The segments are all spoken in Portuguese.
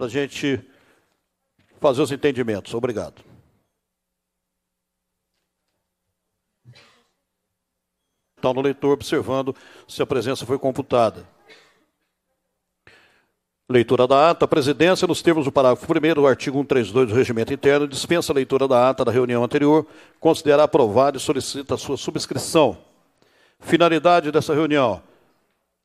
para a gente fazer os entendimentos. Obrigado. Está então, no leitor observando se a presença foi computada. Leitura da ata. A presidência, nos termos do parágrafo 1 do artigo 132 do Regimento Interno, dispensa a leitura da ata da reunião anterior, considera aprovada e solicita a sua subscrição. Finalidade dessa reunião: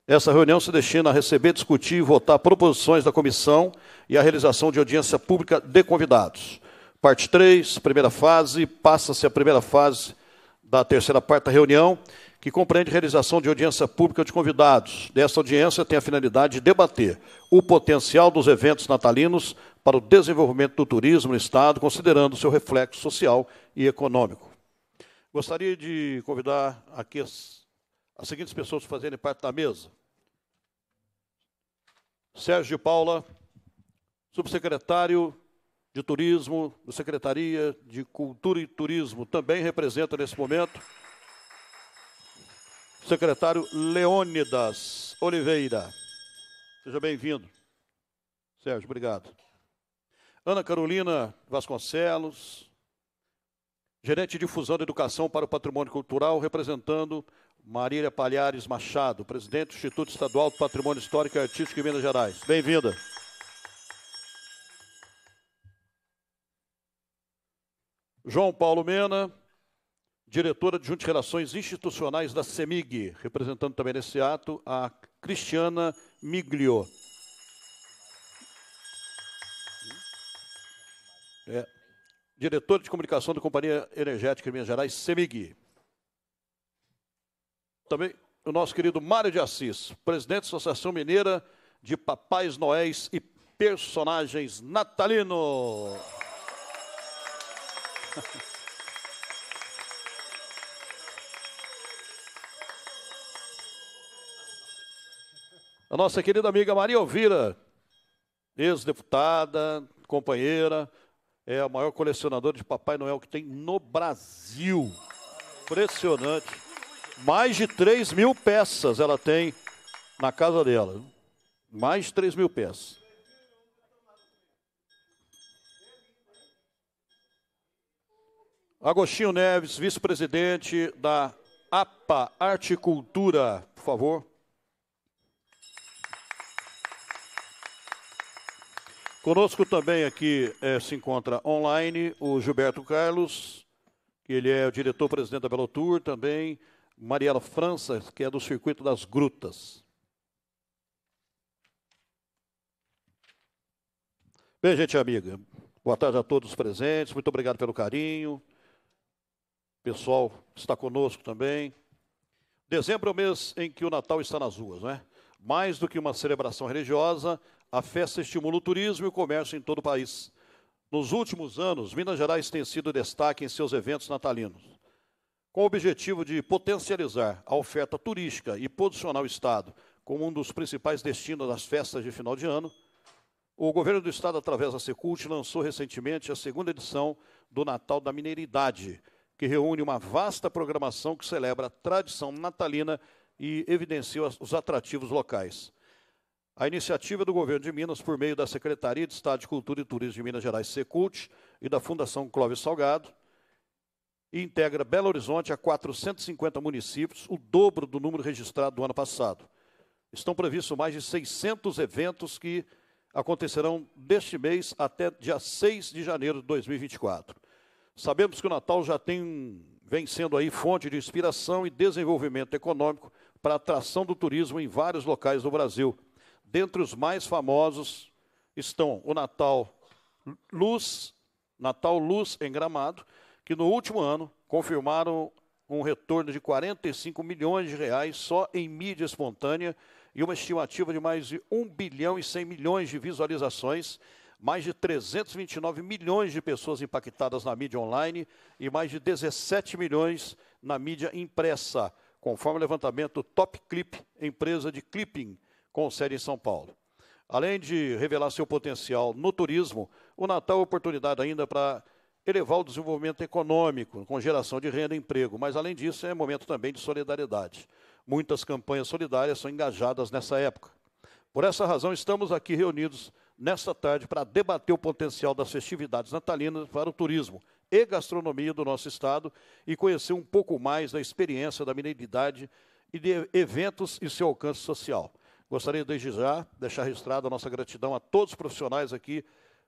essa reunião se destina a receber, discutir e votar proposições da comissão e a realização de audiência pública de convidados. Parte 3, primeira fase, passa-se a primeira fase da terceira parte da reunião, que compreende realização de audiência pública de convidados. Dessa audiência tem a finalidade de debater o potencial dos eventos natalinos para o desenvolvimento do turismo no Estado, considerando seu reflexo social e econômico. Gostaria de convidar aqui as as seguintes pessoas fazerem parte da mesa: Sérgio Paula, subsecretário de Turismo, da Secretaria de Cultura e Turismo, também representa nesse momento. Secretário Leônidas Oliveira. Seja bem-vindo. Sérgio, obrigado. Ana Carolina Vasconcelos, gerente de difusão da educação para o patrimônio cultural, representando Marília Palhares Machado, presidente do Instituto Estadual do Patrimônio Histórico e Artístico de Minas Gerais. Bem-vinda. João Paulo Mena, diretora de Junta de Relações Institucionais da CEMIG, representando também nesse ato a Cristiana Miglio. É, diretor de comunicação da Companhia Energética de Minas Gerais, CEMIG. Também o nosso querido Mário de Assis, presidente da Associação Mineira de Papais Noéis e Personagens Natalino. A nossa querida amiga Maria Elvira, ex-deputada, companheira, é a maior colecionadora de Papai Noel que tem no Brasil. Impressionante. Mais de 3 mil peças ela tem na casa dela. Mais de 3 mil peças. Agostinho Neves, vice-presidente da APA Articultura, por favor. Conosco também aqui eh, se encontra online o Gilberto Carlos, que ele é o diretor-presidente da Belotur também. Mariela França, que é do Circuito das Grutas. Bem, gente amiga, boa tarde a todos presentes, muito obrigado pelo carinho. Pessoal está conosco também. Dezembro é o mês em que o Natal está nas ruas, né? Mais do que uma celebração religiosa, a festa estimula o turismo e o comércio em todo o país. Nos últimos anos, Minas Gerais tem sido destaque em seus eventos natalinos. Com o objetivo de potencializar a oferta turística e posicionar o Estado como um dos principais destinos das festas de final de ano, o governo do Estado, através da Secult, lançou recentemente a segunda edição do Natal da Mineiridade, que reúne uma vasta programação que celebra a tradição natalina e evidencia os atrativos locais. A iniciativa do governo de Minas, por meio da Secretaria de Estado de Cultura e Turismo de Minas Gerais, Secult, e da Fundação Clóvis Salgado, e integra Belo Horizonte a 450 municípios, o dobro do número registrado do ano passado. Estão previstos mais de 600 eventos que acontecerão deste mês até dia 6 de janeiro de 2024. Sabemos que o Natal já tem vem sendo aí fonte de inspiração e desenvolvimento econômico para a atração do turismo em vários locais do Brasil. Dentre os mais famosos estão o Natal Luz, Natal Luz em Gramado que no último ano confirmaram um retorno de 45 milhões de reais só em mídia espontânea e uma estimativa de mais de 1 bilhão e 100 milhões de visualizações, mais de 329 milhões de pessoas impactadas na mídia online e mais de 17 milhões na mídia impressa, conforme o levantamento Top Clip, empresa de clipping com sede em São Paulo. Além de revelar seu potencial no turismo, o Natal é oportunidade ainda para elevar o desenvolvimento econômico, com geração de renda e emprego, mas, além disso, é momento também de solidariedade. Muitas campanhas solidárias são engajadas nessa época. Por essa razão, estamos aqui reunidos nesta tarde para debater o potencial das festividades natalinas para o turismo e gastronomia do nosso estado e conhecer um pouco mais da experiência da mineiridade e de eventos e seu alcance social. Gostaria desde já de deixar registrada a nossa gratidão a todos os profissionais aqui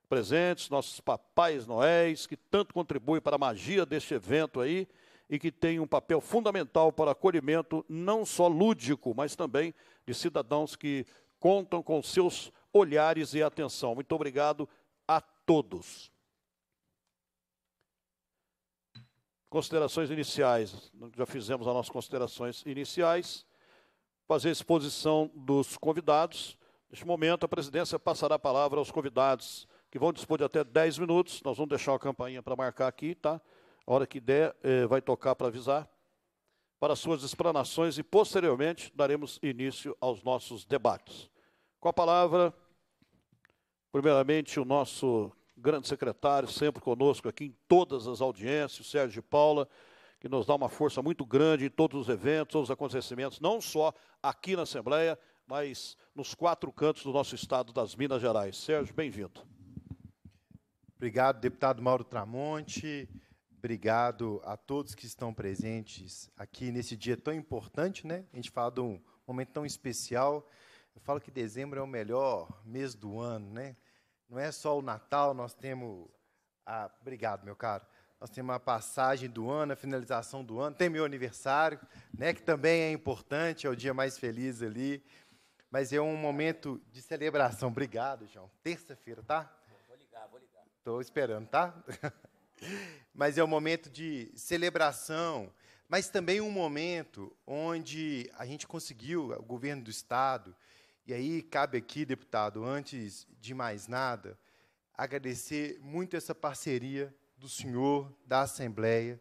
presentes, nossos papais noéis, que tanto contribuem para a magia deste evento aí e que tem um papel fundamental para acolhimento não só lúdico, mas também de cidadãos que contam com seus olhares e atenção. Muito obrigado a todos. Considerações iniciais. Já fizemos as nossas considerações iniciais. Fazer a exposição dos convidados. Neste momento, a presidência passará a palavra aos convidados que vão dispor de até 10 minutos. Nós vamos deixar uma campainha para marcar aqui, tá? A hora que der, eh, vai tocar para avisar. Para suas explanações e, posteriormente, daremos início aos nossos debates. Com a palavra, primeiramente, o nosso grande secretário, sempre conosco aqui em todas as audiências, o Sérgio de Paula, que nos dá uma força muito grande em todos os eventos, todos os acontecimentos, não só aqui na Assembleia, mas nos quatro cantos do nosso estado das Minas Gerais. Sérgio, bem-vindo. Obrigado, deputado Mauro Tramonte. Obrigado a todos que estão presentes aqui nesse dia tão importante, né? A gente fala de um momento tão especial. Eu falo que dezembro é o melhor mês do ano, né? Não é só o Natal, nós temos a... obrigado, meu caro. Nós temos a passagem do ano, a finalização do ano, tem meu aniversário, né, que também é importante, é o dia mais feliz ali. Mas é um momento de celebração. Obrigado, João. Terça-feira, tá? Estou esperando, tá? Mas é um momento de celebração, mas também um momento onde a gente conseguiu, o governo do Estado, e aí cabe aqui, deputado, antes de mais nada, agradecer muito essa parceria do senhor, da Assembleia,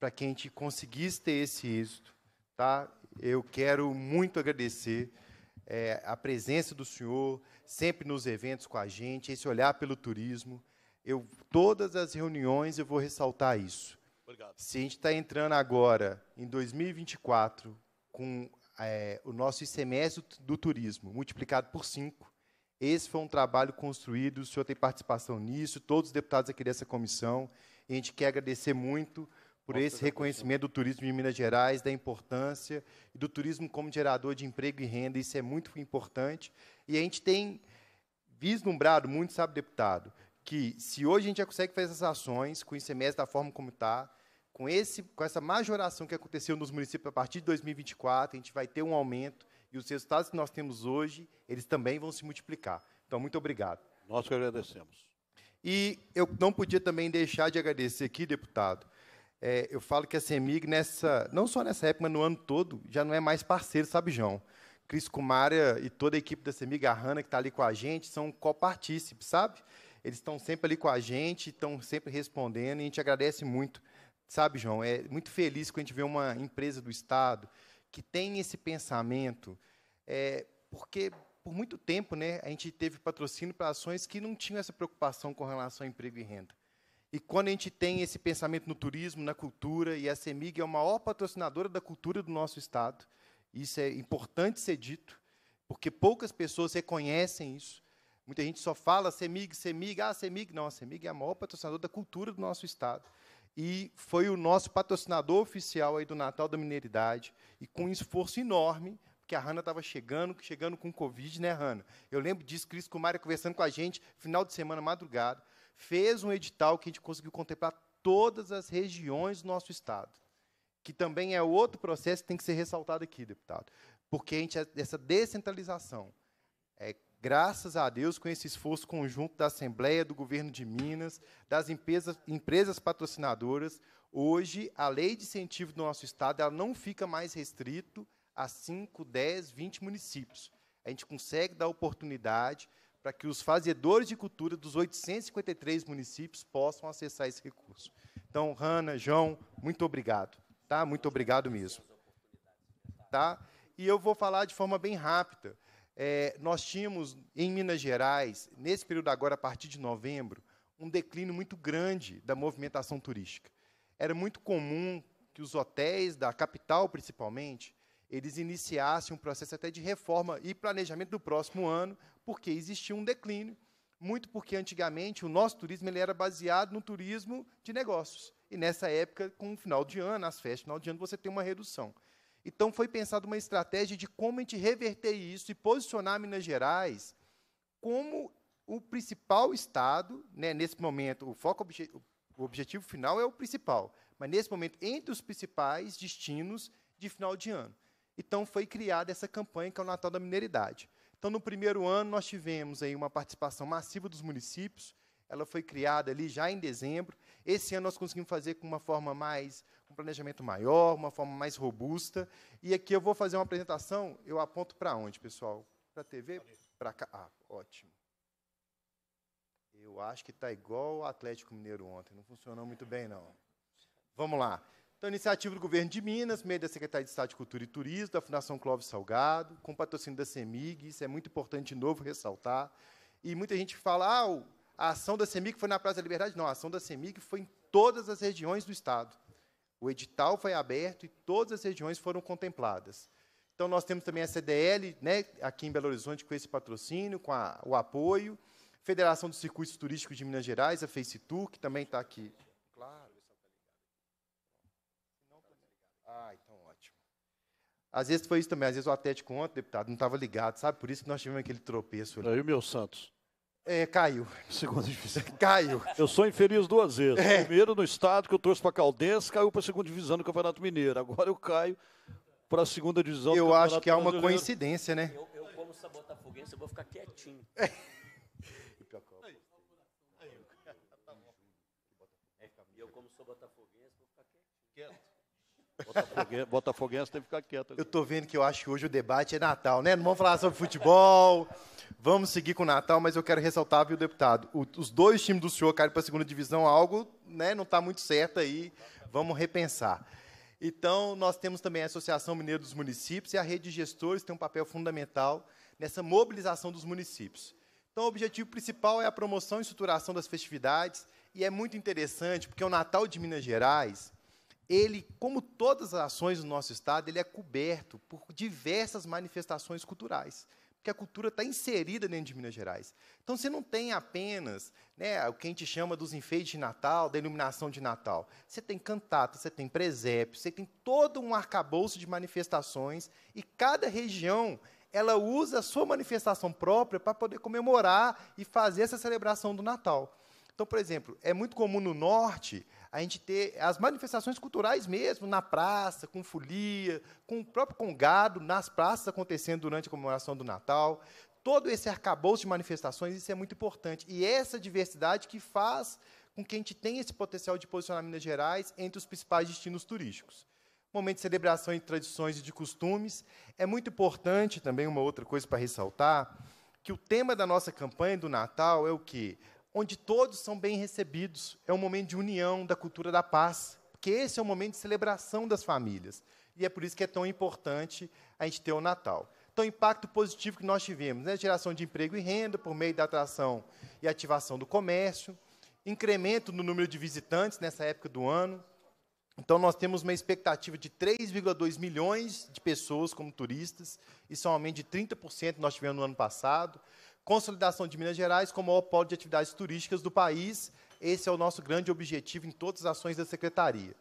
para que a gente conseguisse ter esse êxito. Tá? Eu quero muito agradecer é, a presença do senhor, sempre nos eventos com a gente, esse olhar pelo turismo eu, todas as reuniões eu vou ressaltar isso. Obrigado. Se a gente está entrando agora, em 2024, com é, o nosso ICMS do turismo multiplicado por cinco, esse foi um trabalho construído, o senhor tem participação nisso, todos os deputados aqui dessa comissão, e a gente quer agradecer muito por Nossa, esse reconhecimento do turismo de Minas Gerais, da importância e do turismo como gerador de emprego e renda, isso é muito importante. E a gente tem vislumbrado muito, sabe, deputado, que se hoje a gente já consegue fazer essas ações com o ICMS da forma como está, com, com essa majoração que aconteceu nos municípios a partir de 2024, a gente vai ter um aumento e os resultados que nós temos hoje, eles também vão se multiplicar. Então, muito obrigado. Nós que agradecemos. E eu não podia também deixar de agradecer aqui, deputado. É, eu falo que a CEMIG, nessa, não só nessa época, mas no ano todo, já não é mais parceiro, sabe, João? Cris Kumara e toda a equipe da CEMIG, a Hanna, que está ali com a gente, são copartícipes, sabe? Eles estão sempre ali com a gente, estão sempre respondendo, e a gente agradece muito. Sabe, João, é muito feliz quando a gente vê uma empresa do Estado que tem esse pensamento, é, porque por muito tempo né, a gente teve patrocínio para ações que não tinham essa preocupação com relação a emprego e renda. E quando a gente tem esse pensamento no turismo, na cultura, e a CEMIG é a maior patrocinadora da cultura do nosso Estado, isso é importante ser dito, porque poucas pessoas reconhecem isso. Muita gente só fala CEMIG, CEMIG, ah, CEMIG. Não, a CEMIG é a maior patrocinador da cultura do nosso Estado. E foi o nosso patrocinador oficial aí do Natal da Mineridade. E com um esforço enorme, porque a Hanna estava chegando, chegando com Covid, né, Hanna? Eu lembro disso, Cris Kumara conversando com a gente, final de semana, madrugada. Fez um edital que a gente conseguiu contemplar todas as regiões do nosso Estado. Que também é outro processo que tem que ser ressaltado aqui, deputado. Porque a gente, é essa descentralização Graças a Deus, com esse esforço conjunto da Assembleia, do Governo de Minas, das empresas, empresas patrocinadoras, hoje a lei de incentivo do nosso Estado ela não fica mais restrito a 5, 10, 20 municípios. A gente consegue dar oportunidade para que os fazedores de cultura dos 853 municípios possam acessar esse recurso. Então, Rana, João, muito obrigado. Tá? Muito obrigado mesmo. Tá? E eu vou falar de forma bem rápida é, nós tínhamos em Minas Gerais, nesse período agora, a partir de novembro, um declínio muito grande da movimentação turística. Era muito comum que os hotéis da capital, principalmente, eles iniciassem um processo até de reforma e planejamento do próximo ano, porque existia um declínio, muito porque antigamente o nosso turismo ele era baseado no turismo de negócios. E nessa época, com o final de ano, as festas final de ano, você tem uma redução. Então foi pensada uma estratégia de como a gente reverter isso e posicionar Minas Gerais como o principal estado, né, nesse momento, o foco obje o objetivo final é o principal, mas nesse momento entre os principais destinos de final de ano. Então foi criada essa campanha que é o Natal da Mineridade. Então no primeiro ano nós tivemos aí uma participação massiva dos municípios, ela foi criada ali já em dezembro. Esse ano nós conseguimos fazer com uma forma mais, um planejamento maior, uma forma mais robusta. E aqui eu vou fazer uma apresentação, eu aponto para onde, pessoal? Para a TV? Para cá. Ah, ótimo. Eu acho que está igual o Atlético Mineiro ontem, não funcionou muito bem, não. Vamos lá. Então, iniciativa do Governo de Minas, meio da Secretaria de Estado de Cultura e Turismo, da Fundação Clóvis Salgado, com patrocínio da CEMIG, isso é muito importante de novo ressaltar. E muita gente fala, ah, a ação da CEMIG foi na Praça da Liberdade? Não, a ação da CEMIG foi em todas as regiões do Estado. O edital foi aberto e todas as regiões foram contempladas. Então, nós temos também a CDL, né, aqui em Belo Horizonte, com esse patrocínio, com a, o apoio. Federação dos Circuitos Turísticos de Minas Gerais, a FaceTour, que também está aqui. Claro, tá Ah, então ótimo. Às vezes foi isso também, às vezes o Atlético ontem, deputado, não estava ligado, sabe? Por isso que nós tivemos aquele tropeço ali. Aí o meu Santos. É, Caio. Segunda divisão. Caio. Eu sou infeliz duas vezes. É. Primeiro no estado que eu trouxe para Caldense, caiu para a segunda divisão do Campeonato Mineiro. Agora eu caio para a segunda divisão eu do Campeonato Eu acho que é uma brasileiro. coincidência, né? Eu, eu como sou botafoguense, eu vou ficar quietinho. É. Eu como sou botafoguense, vou ficar quietinho. Quieto. Botafoguense, tem que ficar quieto. Agora. Eu estou vendo que eu acho que hoje o debate é Natal, né? Não vamos falar sobre futebol. Vamos seguir com o Natal, mas eu quero ressaltar, viu, deputado? O, os dois times do senhor caíram para a segunda divisão, algo né, não está muito certo aí. Vamos repensar. Então, nós temos também a Associação Mineira dos Municípios e a rede de gestores tem um papel fundamental nessa mobilização dos municípios. Então, o objetivo principal é a promoção e estruturação das festividades, e é muito interessante, porque o Natal de Minas Gerais, ele, como todas as ações do nosso estado, ele é coberto por diversas manifestações culturais que a cultura está inserida dentro de Minas Gerais. Então você não tem apenas né, o que a gente chama dos enfeites de Natal, da iluminação de Natal. Você tem cantata, você tem presépio, você tem todo um arcabouço de manifestações e cada região ela usa a sua manifestação própria para poder comemorar e fazer essa celebração do Natal. Então, por exemplo, é muito comum no norte a gente ter as manifestações culturais mesmo na praça, com folia, com o próprio congado, nas praças acontecendo durante a comemoração do Natal. Todo esse arcabouço de manifestações, isso é muito importante. E é essa diversidade que faz com que a gente tenha esse potencial de posicionar Minas Gerais entre os principais destinos turísticos momento de celebração de tradições e de costumes. É muito importante também uma outra coisa para ressaltar, que o tema da nossa campanha do Natal é o quê? onde todos são bem recebidos. É um momento de união, da cultura da paz, porque esse é o um momento de celebração das famílias. E é por isso que é tão importante a gente ter o Natal. Então, o impacto positivo que nós tivemos, né? geração de emprego e renda por meio da atração e ativação do comércio, incremento no número de visitantes nessa época do ano. Então, nós temos uma expectativa de 3,2 milhões de pessoas como turistas, isso é um aumento de 30% que nós tivemos no ano passado consolidação de Minas Gerais como o polo de atividades turísticas do país. Esse é o nosso grande objetivo em todas as ações da secretaria.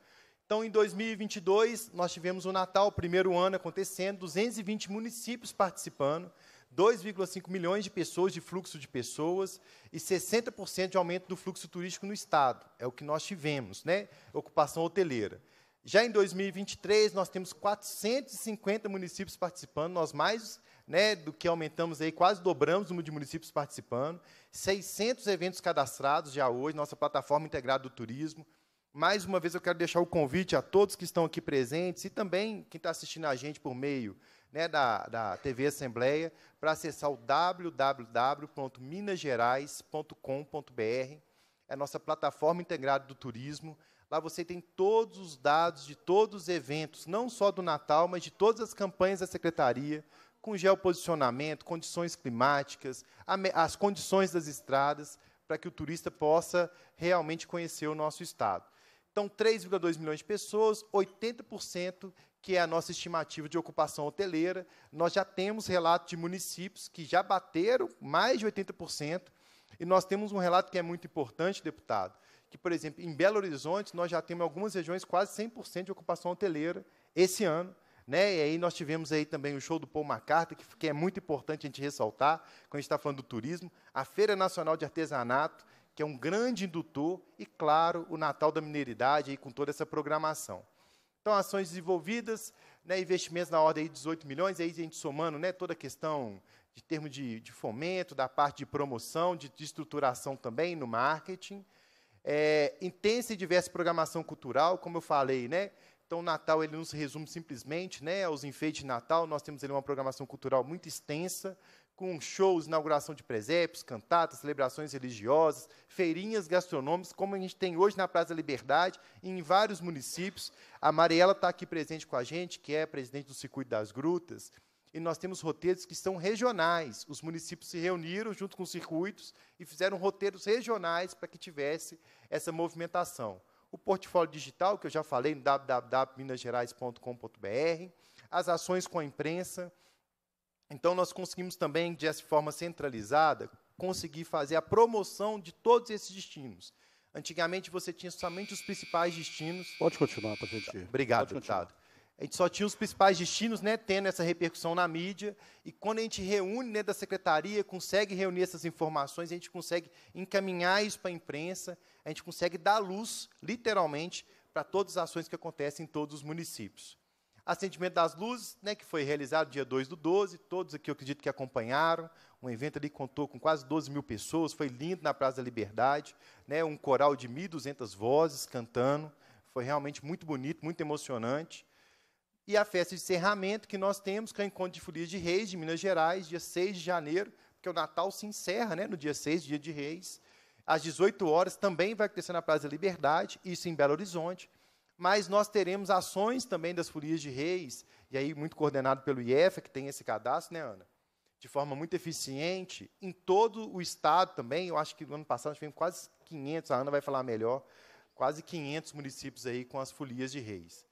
Então, em 2022, nós tivemos o Natal, primeiro ano acontecendo, 220 municípios participando, 2,5 milhões de pessoas de fluxo de pessoas e 60% de aumento do fluxo turístico no estado. É o que nós tivemos, né? Ocupação hoteleira. Já em 2023, nós temos 450 municípios participando, nós mais né, do que aumentamos aí, quase dobramos o número de municípios participando, 600 eventos cadastrados já hoje, nossa plataforma integrada do turismo. Mais uma vez eu quero deixar o convite a todos que estão aqui presentes e também quem está assistindo a gente por meio né, da, da TV Assembleia para acessar o www.minasgerais.com.br, é a nossa plataforma integrada do turismo. Lá você tem todos os dados de todos os eventos, não só do Natal, mas de todas as campanhas da secretaria, com geoposicionamento, condições climáticas, as condições das estradas, para que o turista possa realmente conhecer o nosso estado. Então, 3,2 milhões de pessoas, 80% que é a nossa estimativa de ocupação hoteleira. Nós já temos relato de municípios que já bateram mais de 80%, e nós temos um relato que é muito importante, deputado, que, por exemplo, em Belo Horizonte, nós já temos algumas regiões quase 100% de ocupação hoteleira esse ano, né? E aí nós tivemos aí também o show do Paul McCartney, que, que é muito importante a gente ressaltar, quando a gente está falando do turismo, a Feira Nacional de Artesanato, que é um grande indutor, e claro, o Natal da Mineridade aí com toda essa programação. Então, ações desenvolvidas, né, investimentos na ordem de 18 milhões, aí a gente somando né, toda a questão de termos de, de fomento, da parte de promoção, de, de estruturação também no marketing. É, intensa e diversa programação cultural, como eu falei, né? Então, o Natal ele nos resume simplesmente né, aos enfeites de Natal. Nós temos ali uma programação cultural muito extensa, com shows, inauguração de presépios, cantatas, celebrações religiosas, feirinhas gastronômicas, como a gente tem hoje na Praça da Liberdade e em vários municípios. A Mariela está aqui presente com a gente, que é presidente do Circuito das Grutas. E nós temos roteiros que são regionais. Os municípios se reuniram junto com os circuitos e fizeram roteiros regionais para que tivesse essa movimentação o portfólio digital, que eu já falei, no www.minasgerais.com.br, as ações com a imprensa. Então, nós conseguimos também, de forma centralizada, conseguir fazer a promoção de todos esses destinos. Antigamente, você tinha somente os principais destinos. Pode continuar, para gente. Obrigado, deputado. A gente só tinha os principais destinos, né, tendo essa repercussão na mídia. E quando a gente reúne né, da secretaria, consegue reunir essas informações, a gente consegue encaminhar isso para a imprensa a gente consegue dar luz, literalmente, para todas as ações que acontecem em todos os municípios. Acendimento das luzes, né, que foi realizado dia 2 do 12, todos aqui eu acredito que acompanharam. Um evento ali contou com quase 12 mil pessoas, foi lindo na Praça da Liberdade, né, um coral de 1.200 vozes cantando, foi realmente muito bonito, muito emocionante. E a festa de encerramento que nós temos, que é o Encontro de Folias de Reis, de Minas Gerais, dia 6 de janeiro, porque o Natal se encerra né, no dia 6, dia de Reis. Às 18 horas também vai acontecer na Praça da Liberdade, isso em Belo Horizonte. Mas nós teremos ações também das Folias de Reis, e aí muito coordenado pelo IEFA, que tem esse cadastro, né, Ana? De forma muito eficiente, em todo o estado também. Eu acho que no ano passado tivemos quase 500, a Ana vai falar melhor, quase 500 municípios aí com as Folias de Reis.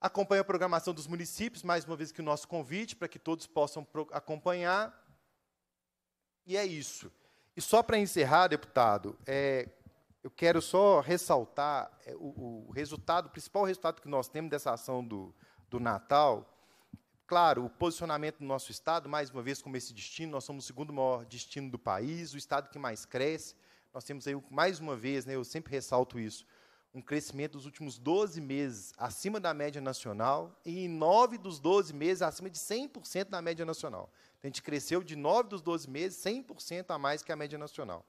Acompanhe a programação dos municípios, mais uma vez que o nosso convite, para que todos possam acompanhar. E é isso. E só para encerrar, deputado, é, eu quero só ressaltar é, o, o, resultado, o principal resultado que nós temos dessa ação do, do Natal. Claro, o posicionamento do nosso Estado, mais uma vez, como esse destino, nós somos o segundo maior destino do país, o Estado que mais cresce. Nós temos aí, mais uma vez, né, eu sempre ressalto isso, um crescimento dos últimos 12 meses acima da média nacional e em 9 dos 12 meses acima de 100% da média nacional. Então, a gente cresceu de 9 dos 12 meses, 100% a mais que a média nacional.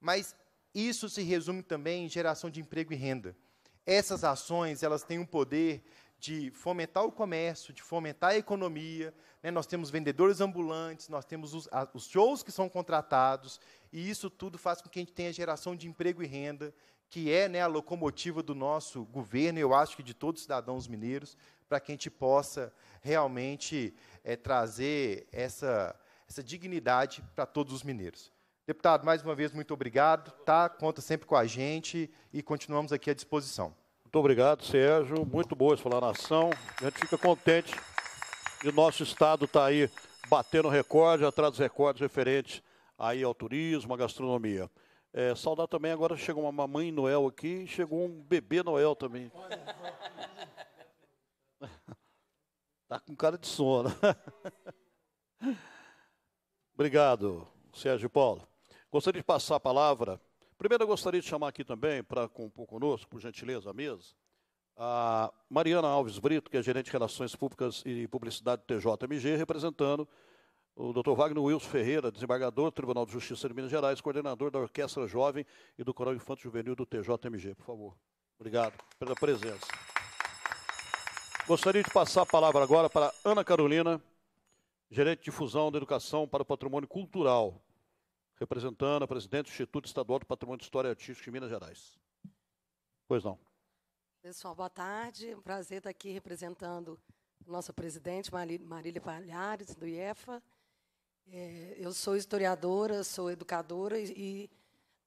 Mas isso se resume também em geração de emprego e renda. Essas ações elas têm um poder de fomentar o comércio, de fomentar a economia. Né? Nós temos vendedores ambulantes, nós temos os, a, os, shows que são contratados, e isso tudo faz com que a gente tenha geração de emprego e renda, que é né, a locomotiva do nosso governo, eu acho que de todos os cidadãos mineiros para que a gente possa realmente é, trazer essa, essa dignidade para todos os mineiros. Deputado, mais uma vez, muito obrigado. Tá? Conta sempre com a gente e continuamos aqui à disposição. Muito obrigado, Sérgio. Muito boa essa nação. A gente fica contente de nosso Estado estar tá aí batendo recorde, atrás dos recordes referentes aí ao turismo, à gastronomia. É, saudar também, agora chegou uma mamãe Noel aqui, chegou um bebê Noel também. Está com cara de sono. Obrigado, Sérgio Paulo. Gostaria de passar a palavra. Primeiro, eu gostaria de chamar aqui também, para compor conosco, por gentileza, a mesa, a Mariana Alves Brito, que é gerente de Relações Públicas e Publicidade do TJMG, representando o Dr. Wagner Wilson Ferreira, desembargador do Tribunal de Justiça de Minas Gerais, coordenador da Orquestra Jovem e do Coral Infante Juvenil do TJMG. Por favor. Obrigado pela presença. Gostaria de passar a palavra agora para Ana Carolina, gerente de difusão da educação para o patrimônio cultural, representando a presidente do Instituto Estadual do Patrimônio de História e Artística de Minas Gerais. Pois não. Pessoal, boa tarde. É um prazer estar aqui representando a nossa presidente, Marília Palhares, do IEFA. É, eu sou historiadora, sou educadora e, e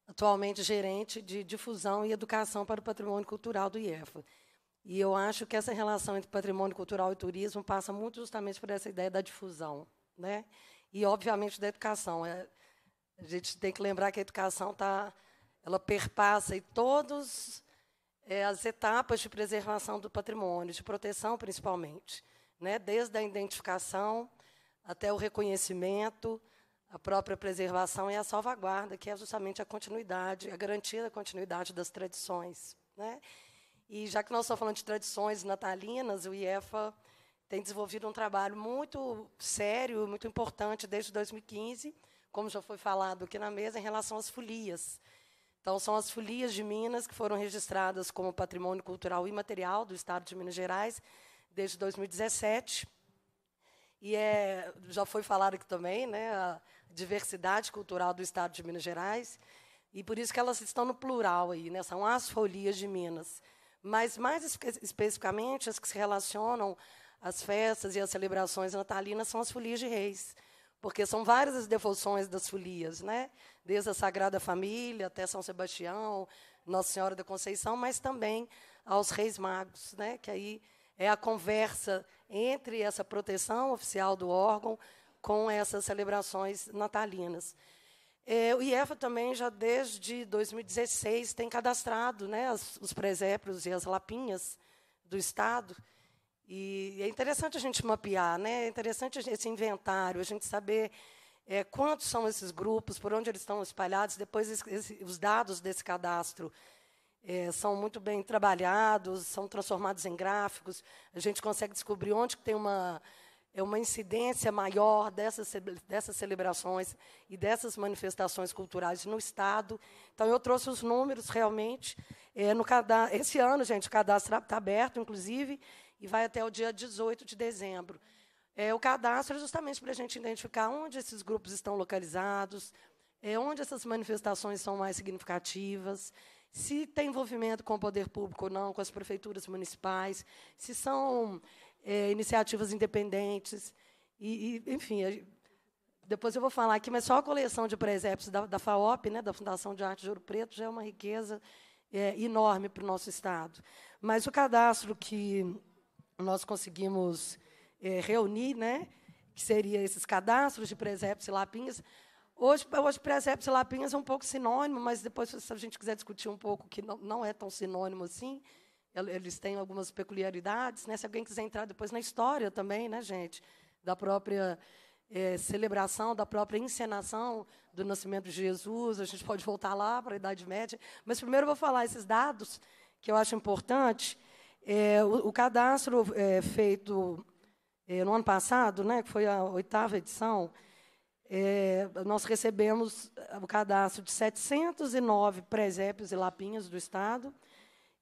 atualmente gerente de difusão e educação para o patrimônio cultural do IEFA. E eu acho que essa relação entre patrimônio cultural e turismo passa muito justamente por essa ideia da difusão, né? E obviamente da educação. É, a gente tem que lembrar que a educação tá, ela perpassa e todos é, as etapas de preservação do patrimônio, de proteção principalmente, né? Desde a identificação até o reconhecimento, a própria preservação e a salvaguarda, que é justamente a continuidade, a garantia da continuidade das tradições, né? E já que nós estamos falando de tradições natalinas, o IEFA tem desenvolvido um trabalho muito sério, muito importante desde 2015, como já foi falado aqui na mesa, em relação às folias. Então, são as folias de Minas que foram registradas como patrimônio cultural imaterial do Estado de Minas Gerais desde 2017. E é, já foi falado aqui também né, a diversidade cultural do Estado de Minas Gerais, e por isso que elas estão no plural aí, né, são as folias de Minas mas mais espe especificamente as que se relacionam às festas e às celebrações natalinas são as folias de reis, porque são várias as devoções das folias, né? Desde a Sagrada Família até São Sebastião, Nossa Senhora da Conceição, mas também aos Reis Magos, né? Que aí é a conversa entre essa proteção oficial do órgão com essas celebrações natalinas. É, o IEFA também, já desde 2016, tem cadastrado né, as, os presépios e as lapinhas do Estado. E é interessante a gente mapear, né? é interessante esse inventário, a gente saber é, quantos são esses grupos, por onde eles estão espalhados, depois esse, os dados desse cadastro é, são muito bem trabalhados, são transformados em gráficos, a gente consegue descobrir onde tem uma é uma incidência maior dessas, dessas celebrações e dessas manifestações culturais no Estado. Então, eu trouxe os números realmente. É, no cadastro, esse ano, gente, o cadastro está aberto, inclusive, e vai até o dia 18 de dezembro. É, o cadastro é justamente para a gente identificar onde esses grupos estão localizados, é, onde essas manifestações são mais significativas, se tem envolvimento com o poder público ou não, com as prefeituras municipais, se são é, iniciativas independentes. E, e enfim, a, depois eu vou falar aqui, mas só a coleção de presépios da, da FAOP, né, da Fundação de Arte de Ouro Preto, já é uma riqueza é, enorme para o nosso Estado. Mas o cadastro que nós conseguimos é, reunir, né, que seria esses cadastros de presépios e lapinhas, hoje, hoje presépios e lapinhas é um pouco sinônimo, mas depois, se a gente quiser discutir um pouco, que não, não é tão sinônimo assim, eles têm algumas peculiaridades, né? Se alguém quiser entrar depois na história também, né, gente, da própria é, celebração, da própria encenação do nascimento de Jesus, a gente pode voltar lá para a Idade Média. Mas primeiro eu vou falar esses dados que eu acho importante. É, o, o, cadastro é, feito no ano passado, né, que foi a oitava edição, é, nós recebemos o cadastro de 709 presépios e lapinhas do Estado,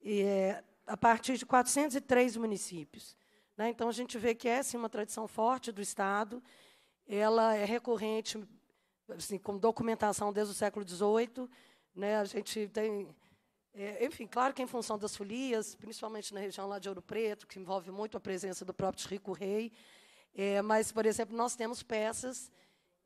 e, é, a partir de 403 municípios. Né? Então, a gente vê que essa é assim, uma tradição forte do Estado, ela é recorrente, assim, com documentação desde o século XVIII. Né? A gente tem. É, enfim, claro que em função das folias, principalmente na região lá de Ouro Preto, que envolve muito a presença do próprio Chico Rei, é, mas, por exemplo, nós temos peças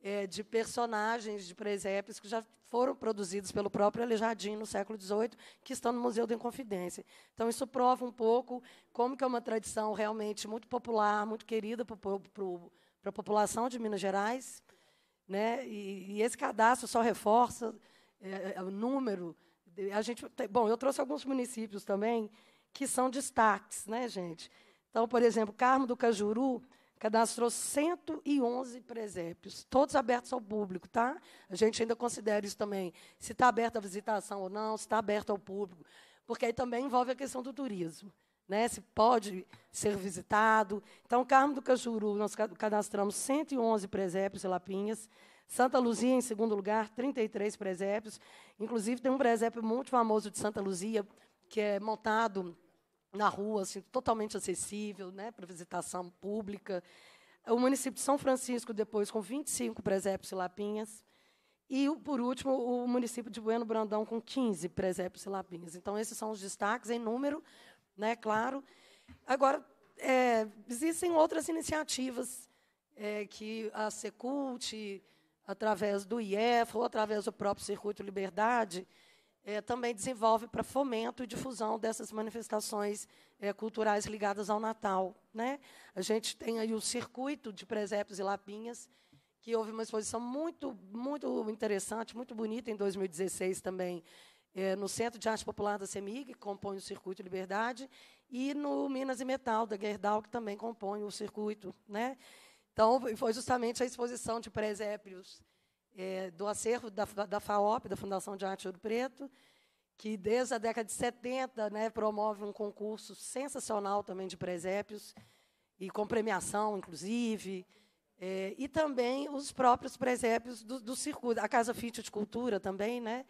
é, de personagens de presépios que já foram produzidos pelo próprio Aleijadinho no século XVIII, que estão no Museu da Inconfidência. Então, isso prova um pouco como que é uma tradição realmente muito popular, muito querida para a população de Minas Gerais. Né? E, e esse cadastro só reforça é, é, é o número. A gente, bom, eu trouxe alguns municípios também que são destaques, né, gente? Então, por exemplo, Carmo do Cajuru cadastrou 111 presépios, todos abertos ao público, tá? A gente ainda considera isso também, se está aberta a visitação ou não, se está aberto ao público, porque aí também envolve a questão do turismo, né? Se pode ser visitado. Então, Carmo do Cajuru, nós cadastramos 111 presépios e lapinhas, Santa Luzia, em segundo lugar, 33 presépios, inclusive tem um presépio muito famoso de Santa Luzia, que é montado na rua, assim, totalmente acessível né, para visitação pública. O município de São Francisco, depois, com 25 presépios e lapinhas. E, por último, o município de Bueno Brandão, com 15 presépios e lapinhas. Então, esses são os destaques em número, né, claro. Agora, é, existem outras iniciativas é, que a Secult, através do IEF, ou através do próprio Circuito Liberdade, é, também desenvolve para fomento e difusão dessas manifestações é, culturais ligadas ao Natal. Né? A gente tem aí o circuito de presépios e lapinhas, que houve uma exposição muito, muito interessante, muito bonita em 2016 também, é, no Centro de Arte Popular da CEMIG, que compõe o Circuito Liberdade, e no Minas e Metal, da Gerdau, que também compõe o circuito. Né? Então, foi justamente a exposição de presépios é, do acervo da, da FAOP, da Fundação de Arte Ouro Preto, que desde a década de 70 né, promove um concurso sensacional também de presépios, e com premiação, inclusive, é, e também os próprios presépios do, do circuito. A Casa Fítio de Cultura também, né?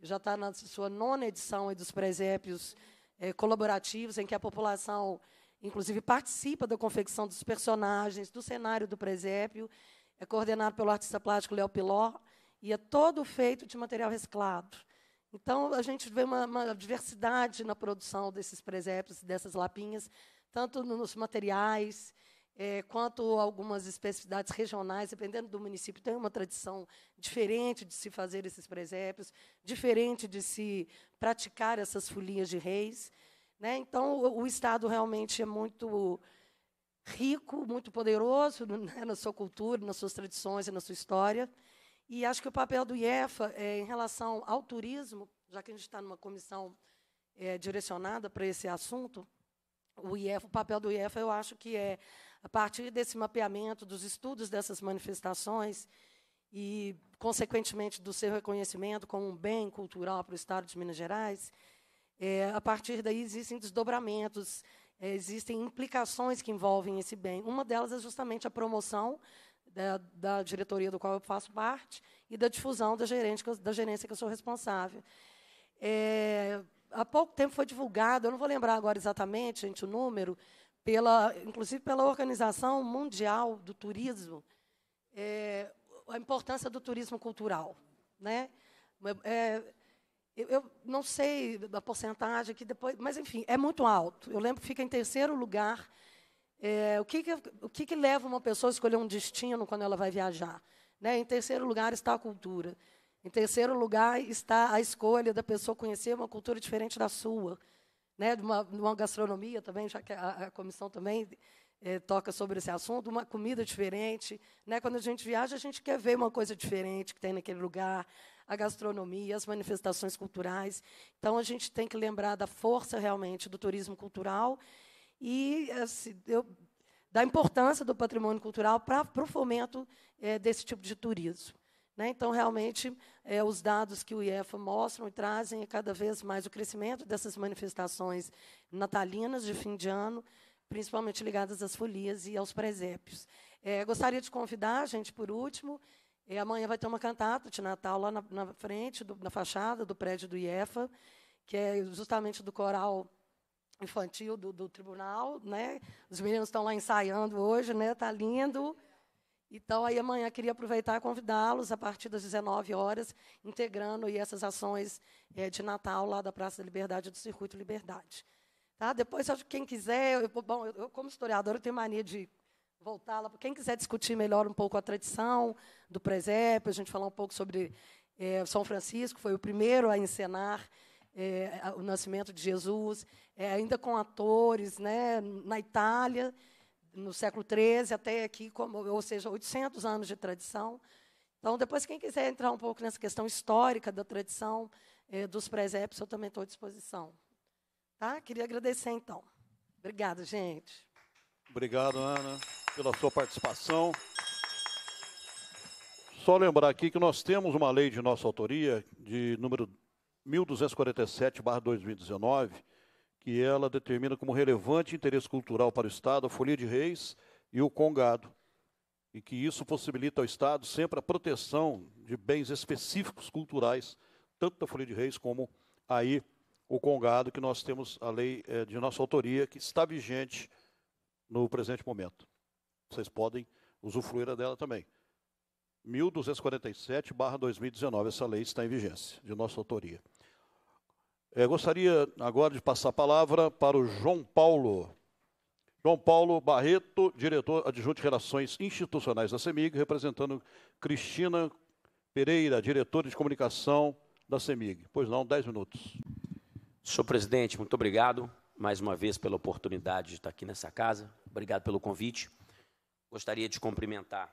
já está na sua nona edição dos presépios é, colaborativos, em que a população, inclusive, participa da confecção dos personagens, do cenário do presépio, é coordenado pelo artista plástico Léo Piló e é todo feito de material reciclado. Então, a gente vê uma, uma diversidade na produção desses presépios, dessas lapinhas, tanto nos materiais, é, quanto algumas especificidades regionais, dependendo do município, tem uma tradição diferente de se fazer esses presépios, diferente de se praticar essas folhinhas de reis. Né? Então, o, o Estado realmente é muito rico, muito poderoso né, na sua cultura, nas suas tradições e na sua história. E acho que o papel do IEFA é, em relação ao turismo, já que a gente está numa comissão é, direcionada para esse assunto, o, IEFA, o papel do IEFA, eu acho que é, a partir desse mapeamento, dos estudos dessas manifestações e, consequentemente, do seu reconhecimento como um bem cultural para o Estado de Minas Gerais, é, a partir daí existem desdobramentos é, existem implicações que envolvem esse bem. Uma delas é justamente a promoção da, da, diretoria do qual eu faço parte e da difusão da, gerente, da gerência que eu sou responsável. É, há pouco tempo foi divulgado, eu não vou lembrar agora exatamente, gente, o número, pela, inclusive pela Organização Mundial do Turismo, é, a importância do turismo cultural. Né? É, eu, eu não sei da porcentagem que depois, mas enfim, é muito alto. Eu lembro que fica em terceiro lugar. É, o que, que o que, que leva uma pessoa a escolher um destino quando ela vai viajar? Né? Em terceiro lugar está a cultura. Em terceiro lugar está a escolha da pessoa conhecer uma cultura diferente da sua, né? de, uma, uma gastronomia também, já que a, a comissão também é, toca sobre esse assunto, uma comida diferente. Né? Quando a gente viaja, a gente quer ver uma coisa diferente que tem naquele lugar a gastronomia, as manifestações culturais. Então, a gente tem que lembrar da força realmente do turismo cultural e assim, eu, da importância do patrimônio cultural para o fomento é, desse tipo de turismo. Né? Então, realmente, é, os dados que o IEFA mostram e trazem é cada vez mais o crescimento dessas manifestações natalinas de fim de ano, principalmente ligadas às folias e aos presépios. É, gostaria de convidar a gente, por último, e amanhã vai ter uma cantata de Natal lá na, na frente, do, na fachada do prédio do IEFA, que é justamente do coral infantil do, do tribunal, né? Os meninos estão lá ensaiando hoje, né? Tá lindo. Então, aí amanhã queria aproveitar e convidá-los a partir das 19 horas, integrando aí essas ações é, de Natal lá da Praça da Liberdade do Circuito Liberdade. Tá? Depois, quem quiser, eu, bom, eu, como historiadora, eu tenho mania de voltar lá. Quem quiser discutir melhor um pouco a tradição do presépio, a gente falar um pouco sobre é, São Francisco, foi o primeiro a encenar é, o nascimento de Jesus, é, ainda com atores né, na Itália, no século XIII, até aqui, como, ou seja, 800 anos de tradição. Então, depois, quem quiser entrar um pouco nessa questão histórica da tradição dos presépios, eu também estou à disposição. Tá? Queria agradecer, então. Obrigada, gente. Obrigado, Ana pela sua participação. Só lembrar aqui que nós temos uma lei de nossa autoria, de número 1247-2019, que ela determina como relevante interesse cultural para o Estado a Folia de Reis e o Congado, e que isso possibilita ao Estado sempre a proteção de bens específicos culturais, tanto da Folia de Reis como aí o Congado, que nós temos a lei eh, de nossa autoria, que está vigente no presente momento vocês podem usufruir dela também. 1247-2019, essa lei está em vigência, de nossa autoria. É, gostaria agora de passar a palavra para o João Paulo. João Paulo Barreto, diretor adjunto de Relações Institucionais da CEMIG, representando Cristina Pereira, diretora de comunicação da CEMIG. Pois não, 10 minutos. Senhor presidente, muito obrigado mais uma vez pela oportunidade de estar aqui nessa casa. Obrigado pelo convite. Gostaria de cumprimentar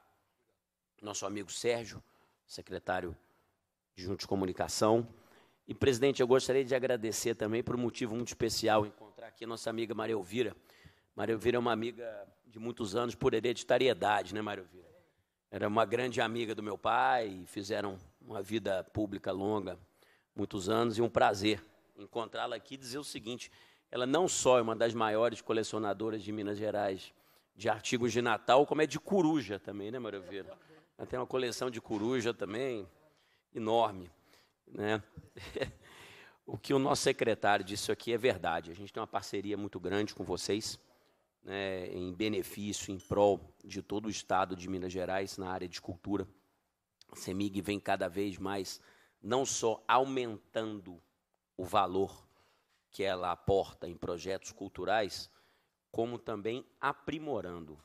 nosso amigo Sérgio, secretário de Junto de Comunicação. E, presidente, eu gostaria de agradecer também por um motivo muito especial, encontrar aqui nossa amiga Maria Elvira. Maria Elvira é uma amiga de muitos anos por hereditariedade, né, Maria Elvira? Era uma grande amiga do meu pai, fizeram uma vida pública longa, muitos anos, e um prazer encontrá-la aqui e dizer o seguinte: ela não só é uma das maiores colecionadoras de Minas Gerais, de artigos de Natal, como é de coruja também, né, Maravilha? Tem uma coleção de coruja também, enorme. Né? o que o nosso secretário disse aqui é verdade. A gente tem uma parceria muito grande com vocês, né, em benefício, em prol de todo o Estado de Minas Gerais na área de cultura. A CEMIG vem cada vez mais, não só aumentando o valor que ela aporta em projetos culturais, como também aprimorando,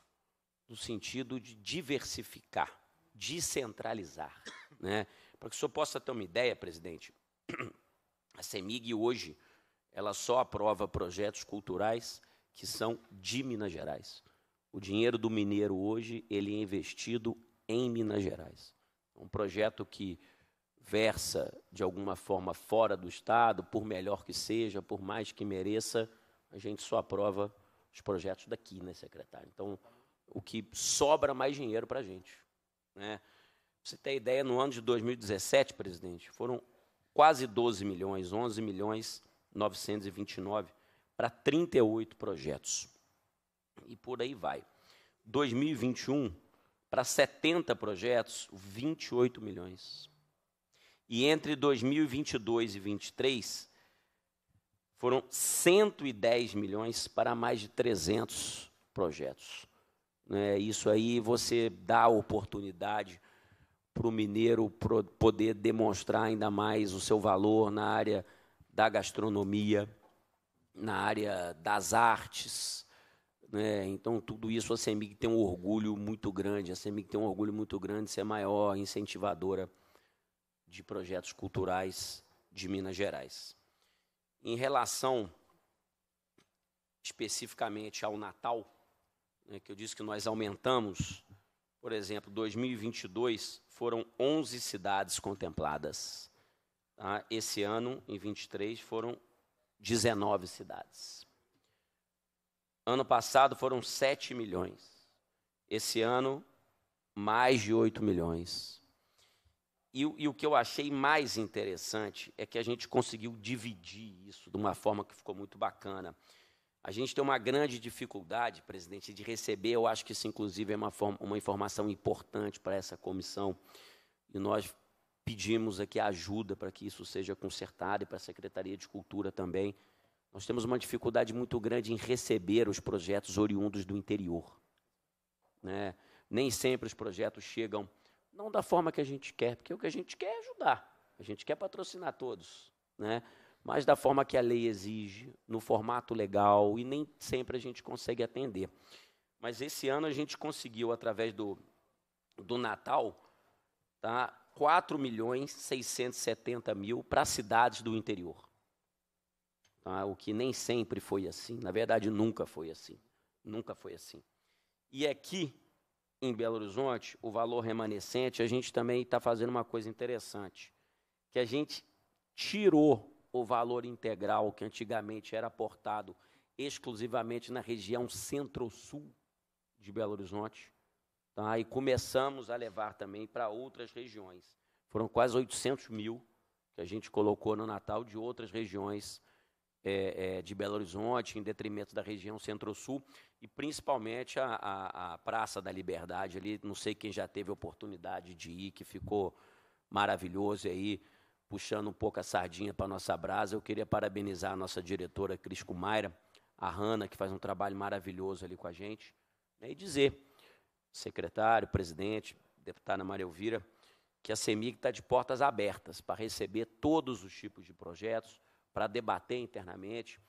no sentido de diversificar, descentralizar. Né? Para que o senhor possa ter uma ideia, presidente, a CEMIG hoje ela só aprova projetos culturais que são de Minas Gerais. O dinheiro do mineiro hoje ele é investido em Minas Gerais. Um projeto que versa de alguma forma fora do estado, por melhor que seja, por mais que mereça, a gente só aprova os projetos daqui, né, secretário? Então, o que sobra mais dinheiro para a gente. Né? Pra você tem ideia, no ano de 2017, presidente, foram quase 12 milhões, 11 milhões 929 para 38 projetos. E por aí vai. 2021, para 70 projetos, 28 milhões. E entre 2022 e 2023, foram 110 milhões para mais de 300 projetos. Né? Isso aí você dá oportunidade para o mineiro poder demonstrar ainda mais o seu valor na área da gastronomia, na área das artes. Né? Então, tudo isso a CEMIG tem um orgulho muito grande. A CEMIG tem um orgulho muito grande de ser a maior incentivadora de projetos culturais de Minas Gerais em relação especificamente ao Natal, né, que eu disse que nós aumentamos, por exemplo, 2022 foram 11 cidades contempladas. Tá? Esse ano, em 23, foram 19 cidades. Ano passado foram 7 milhões. Esse ano, mais de 8 milhões. E, e, o que eu achei mais interessante é que a gente conseguiu dividir isso de uma forma que ficou muito bacana. A gente tem uma grande dificuldade, presidente, de receber, eu acho que isso, inclusive, é uma, forma, uma informação importante para essa comissão, e nós pedimos aqui ajuda para que isso seja consertado e para a Secretaria de Cultura também. Nós temos uma dificuldade muito grande em receber os projetos oriundos do interior. Né? Nem sempre os projetos chegam não da forma que a gente quer, porque o que a gente quer é ajudar, a gente quer patrocinar todos, né? mas da forma que a lei exige, no formato legal, e nem sempre a gente consegue atender. Mas esse ano a gente conseguiu, através do, do Natal, tá, 4 milhões 670 mil para cidades do interior. Tá, o que nem sempre foi assim, na verdade nunca foi assim, nunca foi assim. E aqui em Belo Horizonte, o valor remanescente, a gente também está fazendo uma coisa interessante, que a gente tirou o valor integral que antigamente era aportado exclusivamente na região centro-sul de Belo Horizonte, tá? e começamos a levar também para outras regiões. Foram quase 800 mil que a gente colocou no Natal de outras regiões é, é, de Belo Horizonte, em detrimento da região centro-sul, e principalmente a, a, a, Praça da Liberdade ali. Não sei quem já teve oportunidade de ir, que ficou maravilhoso aí, puxando um pouco a sardinha para a nossa brasa. Eu queria parabenizar a nossa diretora Cris Kumaira, a Hanna, que faz um trabalho maravilhoso ali com a gente, né, e dizer, secretário, presidente, deputada Maria Elvira, que a CEMIG está de portas abertas para receber todos os tipos de projetos, para debater internamente,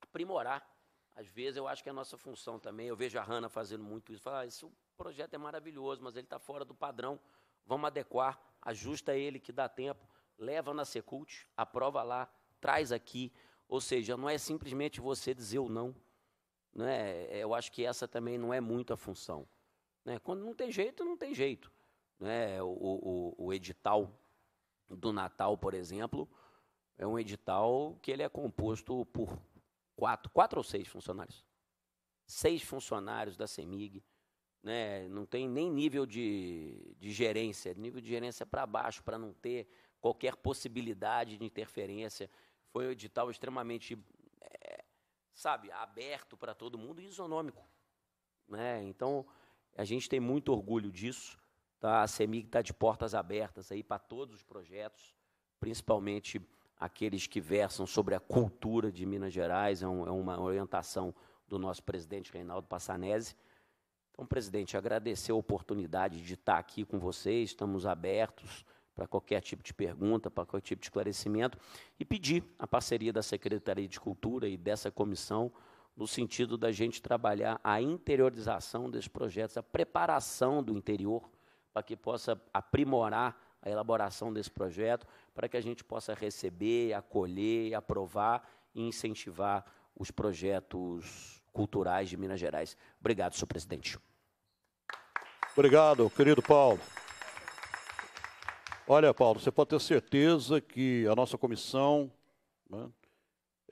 aprimorar às vezes eu acho que é a nossa função também, eu vejo a Hanna fazendo muito isso, falar, ah, esse projeto é maravilhoso, mas ele está fora do padrão, vamos adequar, ajusta ele que dá tempo, leva na Secult, aprova lá, traz aqui. Ou seja, não é simplesmente você dizer ou não. Né? é Eu acho que essa também não é muito a função. Né? Quando não tem jeito, não tem jeito. Né? O, o, o edital do Natal, por exemplo, é um edital que ele é composto por quatro, quatro ou seis funcionários. Seis funcionários da CEMIG, né, não tem nem nível de, de gerência, nível de gerência para baixo, para não ter qualquer possibilidade de interferência. Foi um edital extremamente, é, sabe, aberto para todo mundo e isonômico. Né? Então, a gente tem muito orgulho disso. Tá? A CEMIG está de portas abertas aí para todos os projetos, principalmente aqueles que versam sobre a cultura de Minas Gerais, é, um, é uma orientação do nosso presidente Reinaldo Passanese. Então, presidente, agradecer a oportunidade de estar aqui com vocês, estamos abertos para qualquer tipo de pergunta, para qualquer tipo de esclarecimento, e pedir a parceria da Secretaria de Cultura e dessa comissão no sentido da gente trabalhar a interiorização desses projetos, a preparação do interior para que possa aprimorar a elaboração desse projeto, para que a gente possa receber, acolher, aprovar e incentivar os projetos culturais de Minas Gerais. Obrigado, senhor presidente. Obrigado, querido Paulo. Olha, Paulo, você pode ter certeza que a nossa comissão né,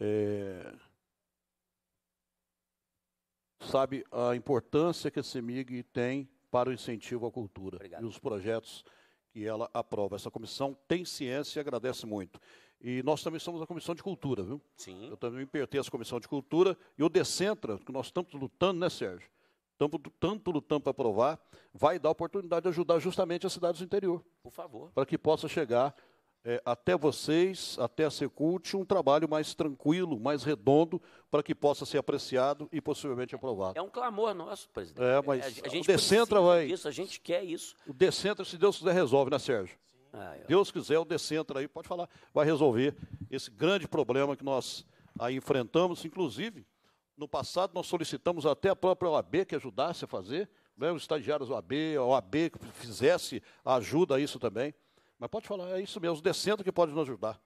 é, sabe a importância que a CEMIG tem para o incentivo à cultura Obrigado. e os projetos que ela aprova. Essa comissão tem ciência e agradece muito. E nós também somos a Comissão de Cultura, viu? Sim. Eu também pertenço à Comissão de Cultura e o Decentra, que nós estamos lutando, né, Sérgio? Estamos tanto lutando para aprovar, vai dar oportunidade de ajudar justamente as cidades do interior. Por favor. Para que possa chegar é, até vocês, até a Secult, um trabalho mais tranquilo, mais redondo, para que possa ser apreciado e possivelmente é, aprovado. É um clamor nosso, presidente. É, mas a, é, a gente o Decentra vai. Isso, a gente quer isso. O Decentra, se Deus quiser, resolve, né, Sérgio? Ah, eu... É. Deus quiser, o Decentra aí, pode falar, vai resolver esse grande problema que nós aí enfrentamos. Inclusive, no passado, nós solicitamos até a própria OAB que ajudasse a fazer, né, os estagiários OAB, a OAB que fizesse ajuda a isso também. Mas pode falar, é isso mesmo, descendo que pode nos ajudar.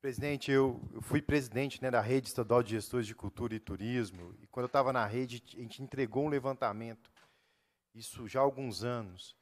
Presidente, eu fui presidente né, da Rede Estadual de Gestores de Cultura e Turismo, e quando eu estava na rede, a gente entregou um levantamento, isso já há alguns anos,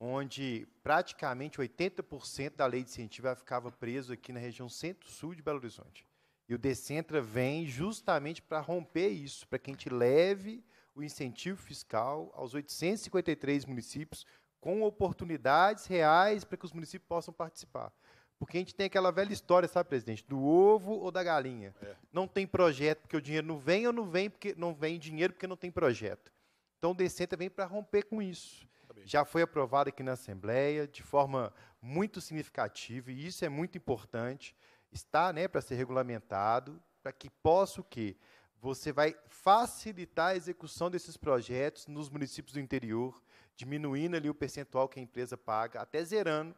onde praticamente 80% da lei de incentivo ficava preso aqui na região centro-sul de Belo Horizonte. E o Decentra vem justamente para romper isso, para que a gente leve o incentivo fiscal aos 853 municípios com oportunidades reais para que os municípios possam participar. Porque a gente tem aquela velha história, sabe, presidente, do ovo ou da galinha. É. Não tem projeto porque o dinheiro não vem ou não vem porque não vem dinheiro porque não tem projeto. Então o Decenta vem para romper com isso. Já foi aprovado aqui na Assembleia de forma muito significativa e isso é muito importante. Está, né, para ser regulamentado, para que possa o quê? Você vai facilitar a execução desses projetos nos municípios do interior diminuindo ali o percentual que a empresa paga, até zerando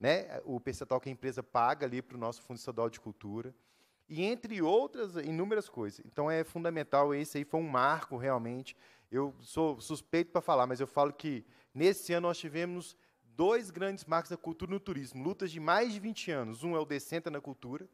né, o percentual que a empresa paga ali para o nosso Fundo Estadual de Cultura, e entre outras inúmeras coisas. Então é fundamental, esse aí foi um marco realmente. Eu sou suspeito para falar, mas eu falo que nesse ano nós tivemos dois grandes marcos da cultura no turismo, lutas de mais de 20 anos. Um é o Decenta na Cultura,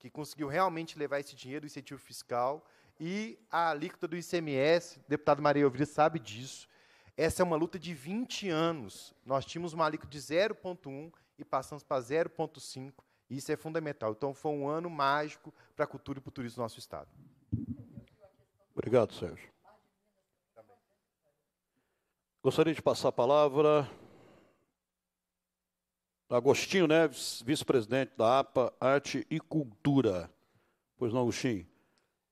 que conseguiu realmente levar esse dinheiro do incentivo fiscal, e a alíquota do ICMS, deputado Maria Ovira sabe disso, essa é uma luta de 20 anos. Nós tínhamos uma alíquota de 0,1 e passamos para 0,5. Isso é fundamental. Então, foi um ano mágico para a cultura e para o turismo do nosso Estado. Obrigado, Sérgio. Gostaria de passar a palavra a Agostinho Neves, vice-presidente da APA Arte e Cultura. Pois não, Agostinho?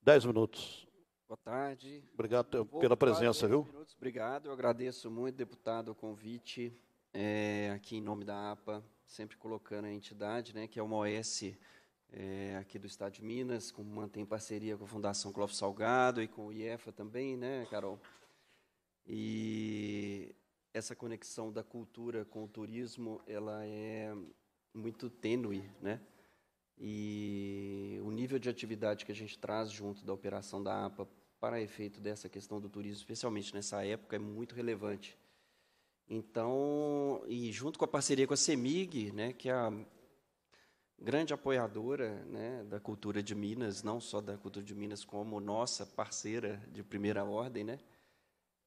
Dez minutos. Boa tarde. Obrigado Vou pela presença, viu? Minutos. Obrigado, eu agradeço muito, deputado, o convite é, aqui em nome da APA, sempre colocando a entidade, né, que é uma OS é, aqui do Estado de Minas, com, mantém parceria com a Fundação Clóvis Salgado e com o IEFA também, né, Carol? E essa conexão da cultura com o turismo, ela é muito tênue, né? E o nível de atividade que a gente traz junto da operação da APA para efeito dessa questão do turismo, especialmente nessa época, é muito relevante. Então, e junto com a parceria com a CEMIG, né, que é a grande apoiadora né, da cultura de Minas, não só da cultura de Minas, como nossa parceira de primeira ordem, né?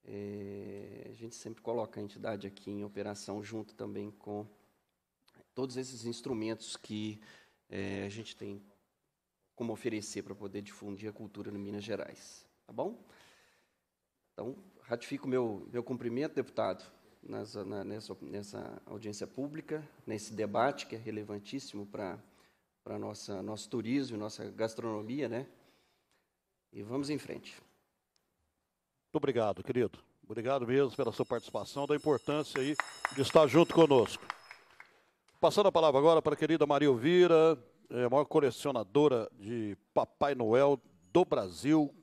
É, a gente sempre coloca a entidade aqui em operação junto também com todos esses instrumentos que é, a gente tem como oferecer para poder difundir a cultura no Minas Gerais. Tá bom? Então, ratifico meu, meu cumprimento, deputado, nessa, na, nessa, nessa audiência pública, nesse debate que é relevantíssimo para para nossa nosso turismo, e nossa gastronomia, né? E vamos em frente. Muito obrigado, querido. Obrigado mesmo pela sua participação, da importância aí de estar junto conosco. Passando a palavra agora para a querida Maria Elvira, é maior colecionadora de Papai Noel do Brasil,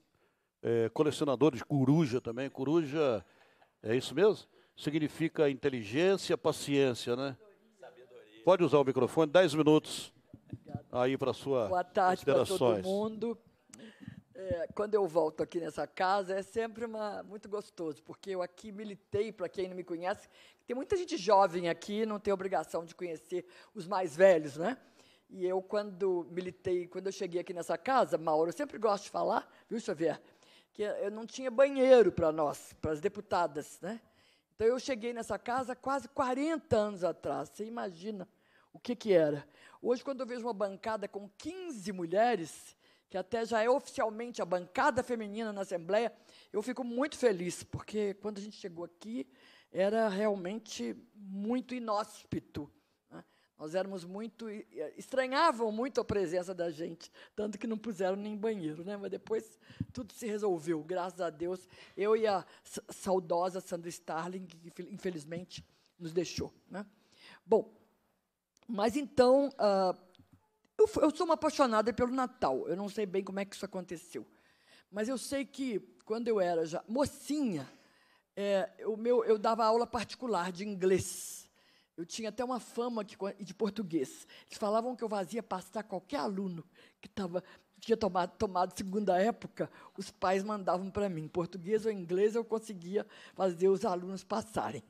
é, colecionador de coruja também. Coruja, é isso mesmo? Significa inteligência, paciência, né? Sabedoria. Pode usar o microfone, 10 minutos aí para sua Boa tarde para todo mundo. É, quando eu volto aqui nessa casa, é sempre uma, muito gostoso, porque eu aqui militei, para quem não me conhece, tem muita gente jovem aqui, não tem obrigação de conhecer os mais velhos, né? E eu, quando militei, quando eu cheguei aqui nessa casa, Mauro, eu sempre gosto de falar, viu, Xavier? que eu não tinha banheiro para nós, para as deputadas, né? Então eu cheguei nessa casa quase 40 anos atrás. Você imagina o que que era? Hoje quando eu vejo uma bancada com 15 mulheres, que até já é oficialmente a bancada feminina na Assembleia, eu fico muito feliz, porque quando a gente chegou aqui, era realmente muito inóspito nós éramos muito. estranhavam muito a presença da gente, tanto que não puseram nem banheiro, né? Mas depois tudo se resolveu, graças a Deus. Eu e a saudosa Sandra Starling, que infelizmente nos deixou, né? Bom, mas então. Uh, eu, eu sou uma apaixonada pelo Natal. Eu não sei bem como é que isso aconteceu. Mas eu sei que, quando eu era já mocinha, é, eu, meu, eu dava aula particular de inglês eu tinha até uma fama de, português. Eles falavam que eu fazia passar qualquer aluno que tava, tinha tomado, tomado segunda época, os pais mandavam para mim. Português ou inglês eu conseguia fazer os alunos passarem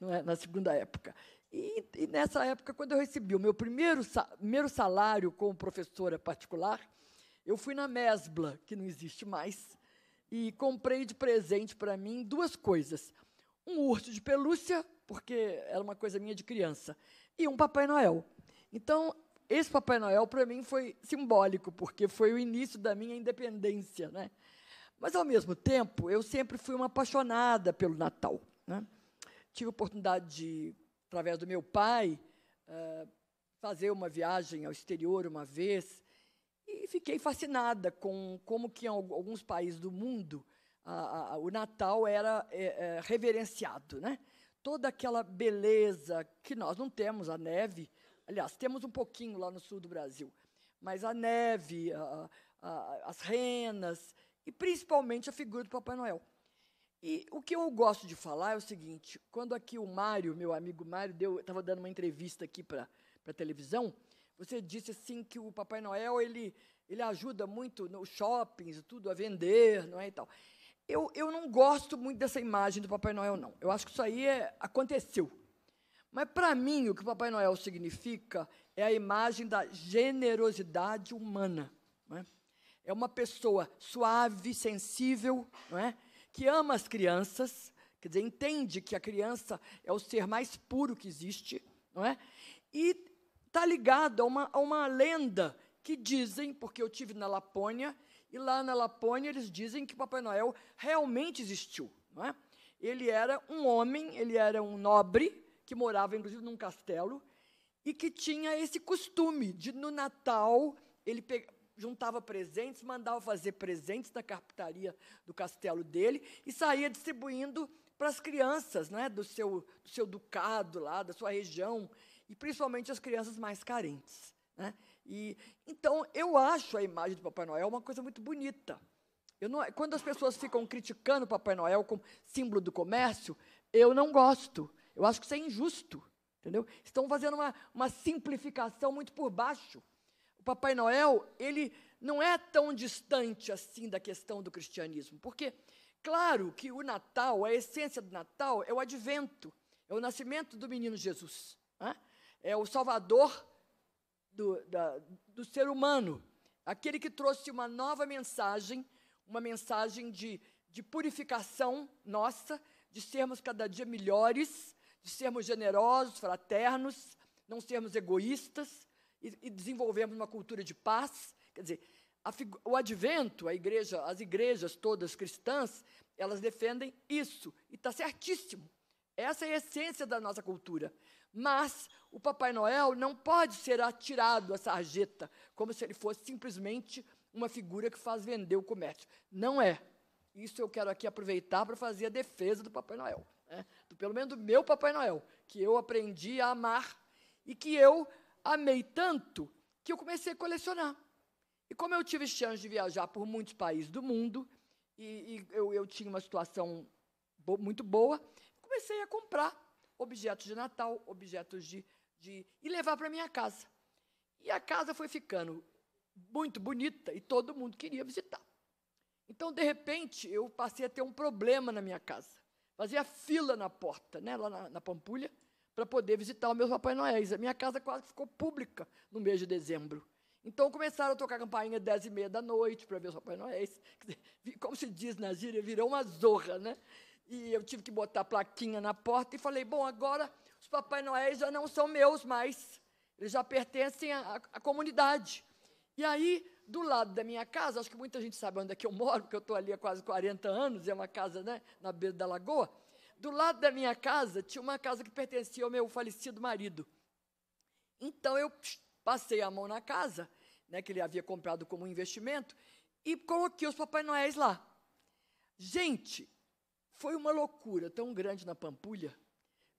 é? na segunda época. E, e, nessa época, quando eu recebi o meu primeiro, primeiro salário como professora particular, eu fui na Mesbla, que não existe mais, e comprei de presente para mim duas coisas um urso de pelúcia, porque era uma coisa minha de criança, e um Papai Noel. Então, esse Papai Noel, para mim, foi simbólico, porque foi o início da minha independência. Né? Mas, ao mesmo tempo, eu sempre fui uma apaixonada pelo Natal. Né? Tive a oportunidade de, através do meu pai, uh, fazer uma viagem ao exterior uma vez e fiquei fascinada com como que em alguns países do mundo a, a, o Natal era é, é, reverenciado, né? Toda aquela beleza que nós não temos, a neve. Aliás, temos um pouquinho lá no sul do Brasil, mas a neve, a, as renas e principalmente a figura do Papai Noel. E o que eu gosto de falar é o seguinte: quando aqui o Mário, meu amigo Mário, estava dando uma entrevista aqui para a televisão, você disse assim que o Papai Noel ele, ele ajuda muito nos shoppings e tudo a vender, não é e tal. Eu, eu não gosto muito dessa imagem do Papai Noel, não. Eu acho que isso aí é, aconteceu. Mas, para mim, o que o Papai Noel significa é a imagem da generosidade humana. Não é? é uma pessoa suave, sensível, não é? que ama as crianças, quer dizer, entende que a criança é o ser mais puro que existe, não é? E está ligado a uma, a uma lenda que dizem, porque eu tive na Lapônia, e lá na Lapônia eles dizem que Papai Noel realmente existiu. Não é? Ele era um homem, ele era um nobre, que morava inclusive num castelo, e que tinha esse costume de, no Natal, ele juntava presentes, mandava fazer presentes na carpintaria do castelo dele e saía distribuindo para as crianças né, do, seu, do seu ducado lá, da sua região, e principalmente as crianças mais carentes. Né? E então eu acho a imagem do Papai Noel uma coisa muito bonita. Não, quando as pessoas ficam criticando Papai Noel como símbolo do comércio, eu não gosto. Eu acho que isso é injusto, entendeu? Estão fazendo uma, uma simplificação muito por baixo. O Papai Noel ele não é tão distante assim da questão do cristianismo, porque claro que o Natal, a essência do Natal é o Advento, é o nascimento do menino Jesus, né? é o Salvador do, da, do ser humano. Aquele que trouxe uma nova mensagem, uma mensagem de, de purificação nossa, de sermos cada dia melhores, de sermos generosos, fraternos, não sermos egoístas e, e desenvolvermos uma cultura de paz. Quer dizer, a, o advento, a igreja, as igrejas todas cristãs, elas defendem isso, e está certíssimo. Essa é a essência da nossa cultura. Mas o Papai Noel não pode ser atirado à sarjeta, como se ele fosse simplesmente uma figura que faz vender o comércio. Não é. Isso eu quero aqui aproveitar para fazer a defesa do Papai Noel. Né? Do, pelo menos do meu Papai Noel, que eu aprendi a amar e que eu amei tanto que eu comecei a colecionar. E como eu tive chance de viajar por muitos países do mundo, e, e eu, eu tinha uma situação bo muito boa, comecei a comprar objetos de Natal, objetos de. de e levar para minha casa. E a casa foi ficando muito bonita e todo mundo queria visitar. Então, de repente, eu passei a ter um problema na minha casa. Fazia fila na porta, né, lá na, na Pampulha, para poder visitar o meu Papai Noéis. A minha casa quase ficou pública no mês de dezembro. Então começaram a tocar campainha às 10 e meia da noite para ver o Papai Noéis. Como se diz na gíria, virou uma zorra, né? e eu tive que botar a plaquinha na porta e falei: bom, agora os Papai Noéis já não são meus mais, eles já pertencem à, à comunidade. E aí, do lado da minha casa, acho que muita gente sabe onde é que eu moro, porque eu estou ali há quase 40 anos, é uma casa né, na beira da lagoa. Do lado da minha casa tinha uma casa que pertencia ao meu falecido marido. Então eu passei a mão na casa, né, que ele havia comprado como investimento, e coloquei os Papai Noéis lá. Gente, foi uma loucura tão grande na Pampulha.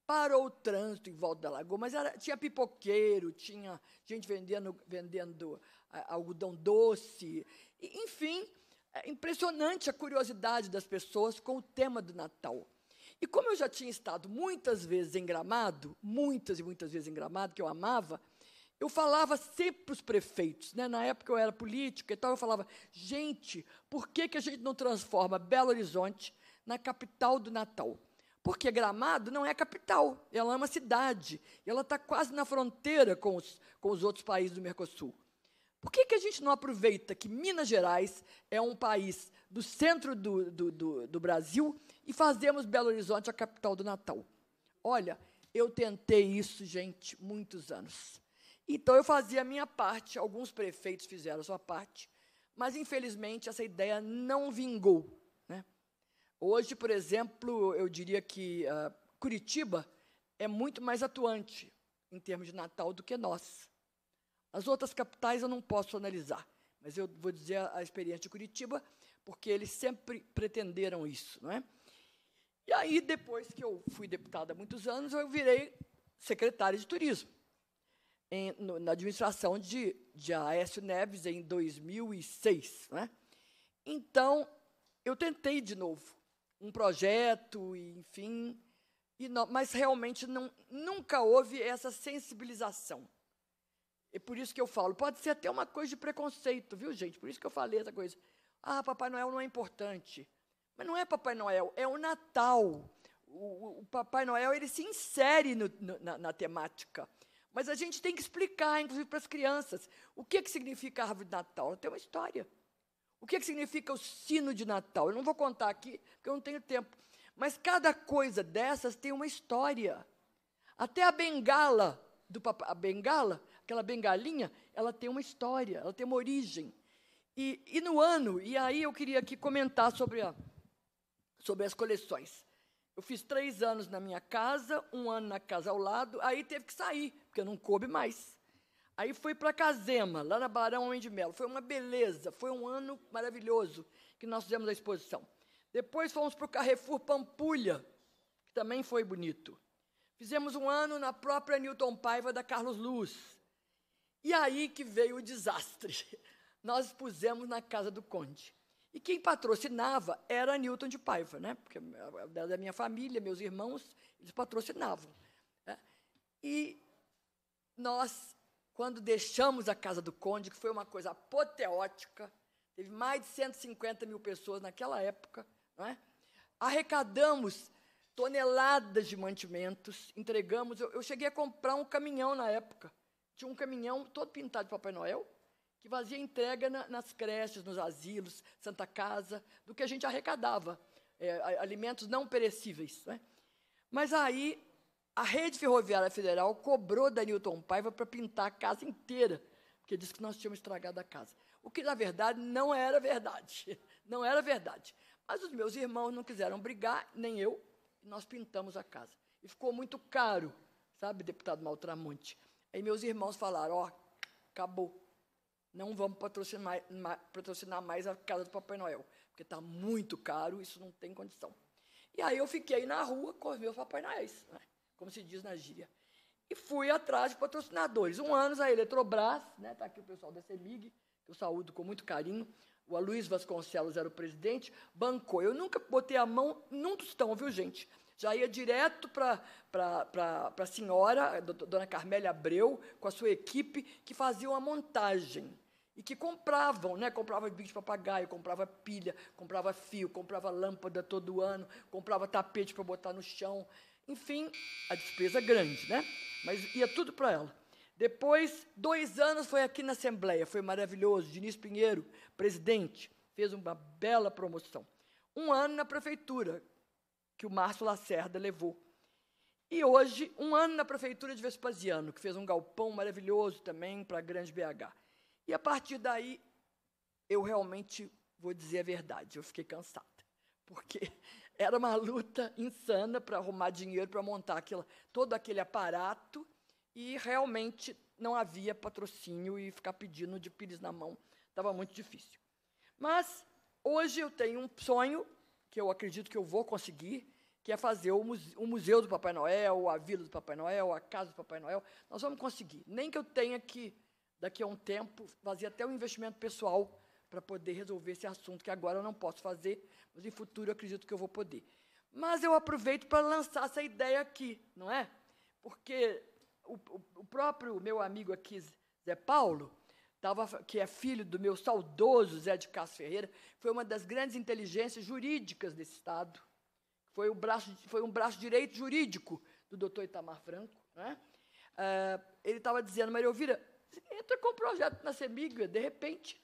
Parou o trânsito em volta da lagoa, mas era, tinha pipoqueiro, tinha gente vendendo, vendendo eh, algodão doce. E, enfim, é impressionante a curiosidade das pessoas com o tema do Natal. E como eu já tinha estado muitas vezes em Gramado, muitas e muitas vezes em Gramado, que eu amava, eu falava sempre para os prefeitos, né? na época eu era política e tal, eu falava, gente, por que, que a gente não transforma Belo Horizonte na capital do Natal. Porque Gramado não é capital, ela é uma cidade. E ela está quase na fronteira com os, com os outros países do Mercosul. Por que, que a gente não aproveita que Minas Gerais é um país do centro do, do, do, do Brasil e fazemos Belo Horizonte a capital do Natal? Olha, eu tentei isso, gente, muitos anos. Então eu fazia a minha parte, alguns prefeitos fizeram a sua parte, mas infelizmente essa ideia não vingou. Hoje, por exemplo, eu diria que uh, Curitiba é muito mais atuante em termos de Natal do que nós. As outras capitais eu não posso analisar, mas eu vou dizer a, a experiência de Curitiba, porque eles sempre pretenderam isso, não é? E aí, depois que eu fui deputada há muitos anos, eu virei secretária de turismo. Em, no, na administração de, de Aécio Neves, em 2006. Né? Então, eu tentei de novo um projeto, enfim. E não, mas realmente não, nunca houve essa sensibilização. É por isso que eu falo, pode ser até uma coisa de preconceito, viu, gente? Por isso que eu falei essa coisa. Ah, Papai Noel não é importante. Mas não é Papai Noel, é o Natal. O, o Papai Noel ele se insere no, no, na, na, temática. Mas a gente tem que explicar, inclusive para as crianças, o que, que significa a árvore de Natal. Ela tem uma história. O que, é que significa o sino de Natal? Eu não vou contar aqui, porque eu não tenho tempo. Mas cada coisa dessas tem uma história. Até a bengala do papai, a bengala, aquela bengalinha, ela tem uma história, ela tem uma origem. E, e no ano, e aí eu queria aqui comentar sobre, a, sobre as coleções. Eu fiz três anos na minha casa, um ano na casa ao lado, aí teve que sair, porque eu não coube mais. Aí fui para Casema, lá na Barão Homem de Melo. Foi uma beleza, foi um ano maravilhoso que nós fizemos a exposição. Depois fomos para o Carrefour Pampulha, que também foi bonito. Fizemos um ano na própria Newton Paiva da Carlos Luz. E aí que veio o desastre. Nós expusemos na casa do Conde. E quem patrocinava era a Newton de Paiva, né? Porque da minha família, meus irmãos, eles patrocinavam. Né? E nós quando deixamos a casa do Conde, que foi uma coisa apoteótica, teve mais de 150 mil pessoas naquela época, é? arrecadamos toneladas de mantimentos, entregamos. Eu, eu cheguei a comprar um caminhão na época. Tinha um caminhão todo pintado de Papai Noel, que fazia entrega na, nas creches, nos asilos, Santa Casa, do que a gente arrecadava, é, alimentos não perecíveis. É? Mas aí a rede ferroviária federal cobrou da Newton Paiva para pintar a casa inteira, porque disse que nós tínhamos estragado a casa. O que, na verdade, não era verdade. Não era verdade. Mas os meus irmãos não quiseram brigar, nem eu, e nós pintamos a casa. E ficou muito caro, sabe, deputado Maltramonte? Aí meus irmãos falaram: ó, oh, acabou. Não vamos patrocinar, patrocinar mais a casa do Papai Noel, porque está muito caro, isso não tem condição. E aí eu fiquei na rua com os meus Papai Noéis. Né? como se diz na gíria. E fui atrás de patrocinadores. Um ano a Eletrobras, né? Está aqui o pessoal da CEMIG, que eu saúdo com muito carinho. O Luiz Vasconcelos era o presidente, bancou. Eu nunca botei a mão num tostão, viu, gente? Já ia direto para a senhora, a dona Carmélia Abreu, com a sua equipe, que fazia uma montagem e que compravam, né? Comprava bico de papagaio, comprava pilha, comprava fio, comprava lâmpada todo ano, comprava tapete para botar no chão. Enfim, a despesa é grande, né? Mas ia tudo para ela. Depois, dois anos foi aqui na Assembleia, foi maravilhoso. Diniz Pinheiro, presidente, fez uma bela promoção. Um ano na prefeitura, que o Márcio Lacerda levou. E hoje, um ano na prefeitura de Vespasiano, que fez um galpão maravilhoso também para a Grande BH. E a partir daí, eu realmente vou dizer a verdade, eu fiquei cansada. Porque era uma luta insana para arrumar dinheiro para montar aquilo, todo aquele aparato e realmente não havia patrocínio e ficar pedindo de pires na mão estava muito difícil. Mas hoje eu tenho um sonho que eu acredito que eu vou conseguir, que é fazer o museu, o museu do Papai Noel, a Vila do Papai Noel, a Casa do Papai Noel. Nós vamos conseguir. Nem que eu tenha que, daqui a um tempo, fazer até um investimento pessoal para poder resolver esse assunto que agora eu não posso fazer, mas em futuro eu acredito que eu vou poder. Mas eu aproveito para lançar essa ideia aqui, não é? Porque o, o, o próprio meu amigo aqui, Zé Paulo, tava, que é filho do meu saudoso Zé de Castro Ferreira, foi uma das grandes inteligências jurídicas desse Estado. Foi, o braço, foi um braço direito jurídico do doutor Itamar Franco. Né? Uh, ele estava dizendo, Maria Elvira, entra com um projeto na Semig, de repente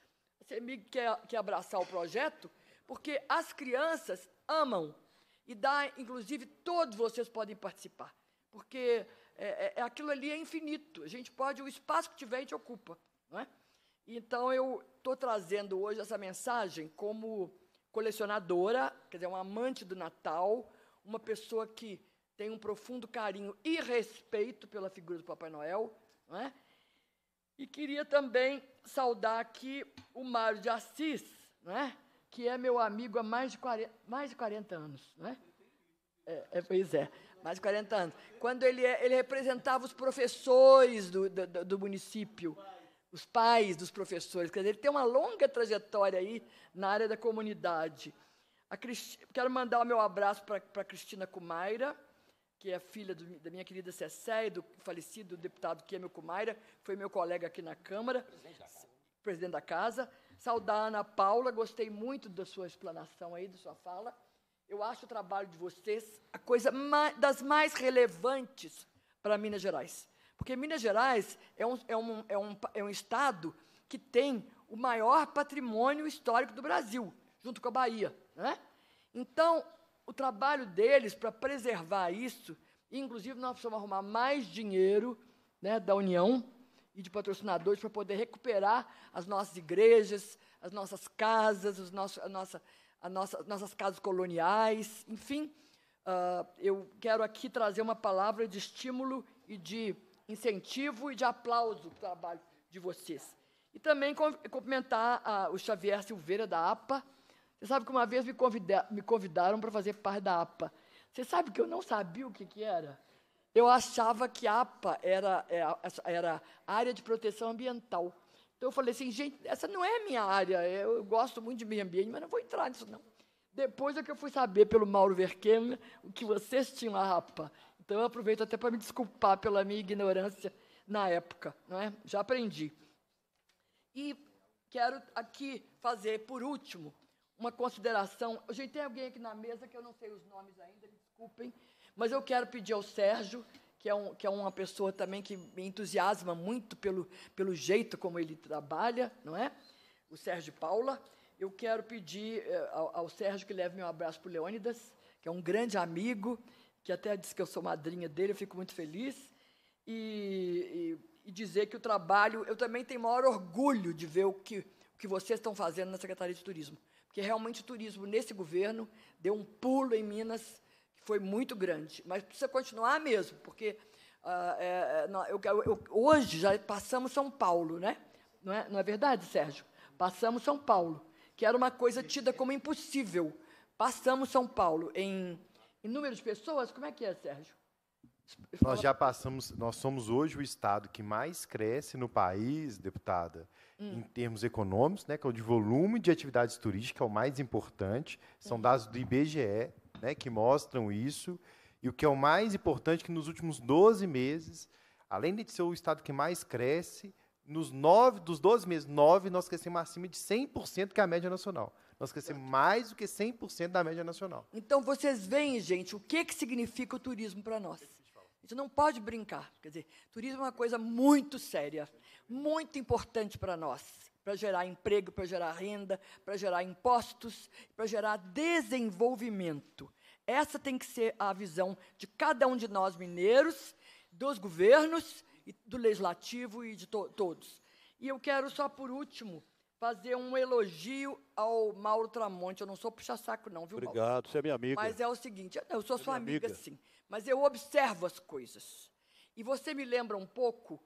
CEMIG quer, quer abraçar o projeto, porque as crianças amam. E dá, inclusive, todos vocês podem participar. Porque é, é, é, aquilo ali é infinito. A gente pode, o espaço que tiver, a gente ocupa. Não é? Então, eu estou trazendo hoje essa mensagem como colecionadora, quer dizer, uma amante do Natal, uma pessoa que tem um profundo carinho e respeito pela figura do Papai Noel, não é? E queria também saudar aqui o Mário de Assis, né? que é meu amigo há mais de 40, mais de 40 anos. Né? É, é, pois é, mais de 40 anos. Quando ele, é, ele representava os professores do, do, do município, os pais dos professores. Quer dizer, ele tem uma longa trajetória aí na área da comunidade. Quero mandar o meu abraço para a Cristina Kumaira que é filha do, da minha querida Cecéia, do falecido deputado Kemel Kumaira, foi meu colega aqui na Câmara, presidente da Casa. Presidente da casa. Saudar a Ana Paula, gostei muito da sua explanação aí, da sua fala. Eu acho o trabalho de vocês a coisa mais, das mais relevantes para Minas Gerais. Porque Minas Gerais é um, é, um, é, um, é um estado que tem o maior patrimônio histórico do Brasil, junto com a Bahia. Né? Então, o trabalho deles para preservar isso, inclusive nós precisamos arrumar mais dinheiro né, da União e de patrocinadores para poder recuperar as nossas igrejas, as nossas casas, os nossos, a nossa, a nossa, nossas casas coloniais, enfim. Uh, eu quero aqui trazer uma palavra de estímulo e de incentivo e de aplauso para o trabalho de vocês. E também cumprimentar uh, ah, o Xavier Silveira da APA, você sabe que uma vez me, convida, me convidaram para fazer parte da APA. Você sabe que eu não sabia o que, que era? Eu achava que a APA era, é, era área de proteção ambiental. Então eu falei assim, gente, essa não é minha área, eu, gosto muito de meio ambiente, mas não vou entrar nisso não. Depois é que eu fui saber pelo Mauro Verquem o que vocês tinham a APA. Então eu aproveito até para me desculpar pela minha ignorância na época, não é? Já aprendi. E quero aqui fazer por último uma consideração. Gente, tem alguém aqui na mesa que eu não sei os nomes ainda, me desculpem, mas eu quero pedir ao Sérgio, que é, um, que é uma pessoa também que me entusiasma muito pelo, pelo jeito como ele trabalha, não é? O Sérgio Paula. Eu quero pedir eh, ao, ao Sérgio que leve meu abraço para o Leônidas, que é um grande amigo, que até disse que eu sou madrinha dele, eu fico muito feliz. E, e, e dizer que o trabalho, eu também tenho maior orgulho de ver o que, o que vocês estão fazendo na Secretaria de Turismo que realmente o turismo nesse governo deu um pulo em Minas que foi muito grande. Mas precisa continuar mesmo, porque ah, é, é não, eu, eu, hoje já passamos São Paulo, né? Não é, não é verdade, Sérgio? Passamos São Paulo, que era uma coisa tida como impossível. Passamos São Paulo em, em número de pessoas, como é que é, Sérgio? Nós já passamos, nós somos hoje o estado que mais cresce no país, deputada, hum. em termos econômicos, né, que é o de volume de atividades turísticas, é o mais importante. São uhum. dados do IBGE, né, que mostram isso. E o que é o mais importante é que nos últimos 12 meses, além de ser o estado que mais cresce, nos nove, dos 12 meses, nove nós crescemos acima de 100% que é a média nacional. Nós crescemos mais do que 100% da média nacional. Então, vocês veem, gente, o que, que significa o turismo para nós gente não pode brincar. Quer dizer, turismo é uma coisa muito séria, muito importante para nós, para gerar emprego, para gerar renda, para gerar impostos, para gerar desenvolvimento. Essa tem que ser a visão de cada um de nós mineiros, dos governos, do legislativo e de to todos. E eu quero só por último fazer um elogio ao Mauro Tramonte. Eu não sou puxa-saco, não, viu, Obrigado, Mauro? você é minha amiga. Mas é o seguinte, eu sou é sua amiga, amiga, sim. Mas eu observo as coisas. E você me lembra um pouco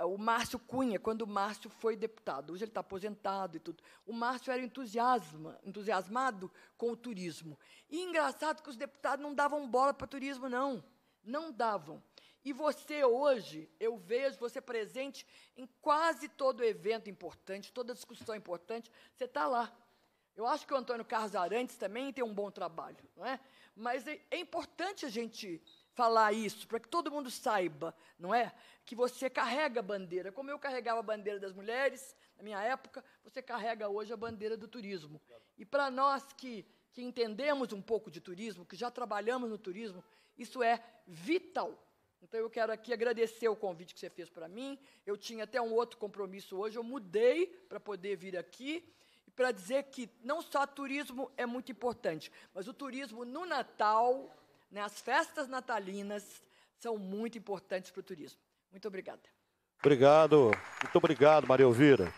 o Márcio Cunha, quando o Márcio foi deputado. Hoje ele está aposentado e tudo. O Márcio era entusiasma, entusiasmado com o turismo. E engraçado que os deputados não davam bola para turismo, não. Não davam. E você hoje, eu vejo você presente em quase todo evento importante, toda discussão importante, você está lá. Eu acho que o Antônio Carlos Arantes também tem um bom trabalho, não é? Mas é, é importante a gente falar isso, para que todo mundo saiba, não é? Que você carrega a bandeira. Como eu carregava a bandeira das mulheres, na minha época, você carrega hoje a bandeira do turismo. E para nós que, que entendemos um pouco de turismo, que já trabalhamos no turismo, isso é vital. Então eu quero aqui agradecer o convite que você fez para mim. Eu tinha até um outro compromisso hoje, eu mudei para poder vir aqui e para dizer que não só turismo é muito importante, mas o turismo no Natal, né, as festas natalinas são muito importantes para o turismo. Muito obrigada. Obrigado, muito obrigado, Maria Elvira.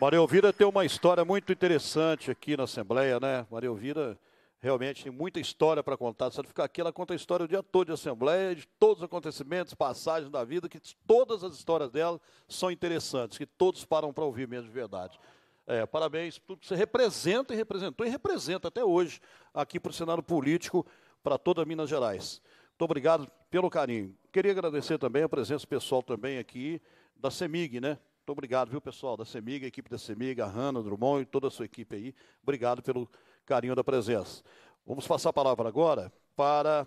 Maria Elvira tem uma história muito interessante aqui na Assembleia, né? Maria Elvira realmente tem muita história para contar. Se ela ficar aqui, ela conta a história o dia todo de Assembleia, de todos os acontecimentos, passagens da vida, que todas as histórias dela são interessantes, que todos param para ouvir mesmo de verdade. É, parabéns por tudo que você representa e representou e representa até hoje aqui para o cenário político para toda Minas Gerais. Muito obrigado pelo carinho. Queria agradecer também a presença pessoal também aqui da CEMIG, né? Muito obrigado, viu, pessoal, da CEMIG, a equipe da CEMIG, a Hanna, Drummond e toda a sua equipe aí. Obrigado pelo carinho da presença. Vamos passar a palavra agora para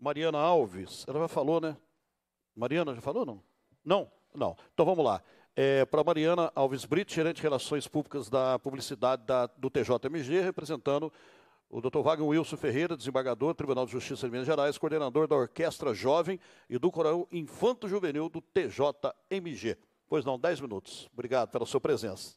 Mariana Alves. Ela já falou, né? Mariana já falou, não? Não? Não. Então vamos lá. É, para Mariana Alves Brito, gerente de Relações Públicas da Publicidade da, do TJMG, representando o Dr. Wagner Wilson Ferreira, desembargador do Tribunal de Justiça de Minas Gerais, coordenador da Orquestra Jovem e do Coral Infanto Juvenil do TJMG. Pois não, 10 minutos. Obrigado pela sua presença.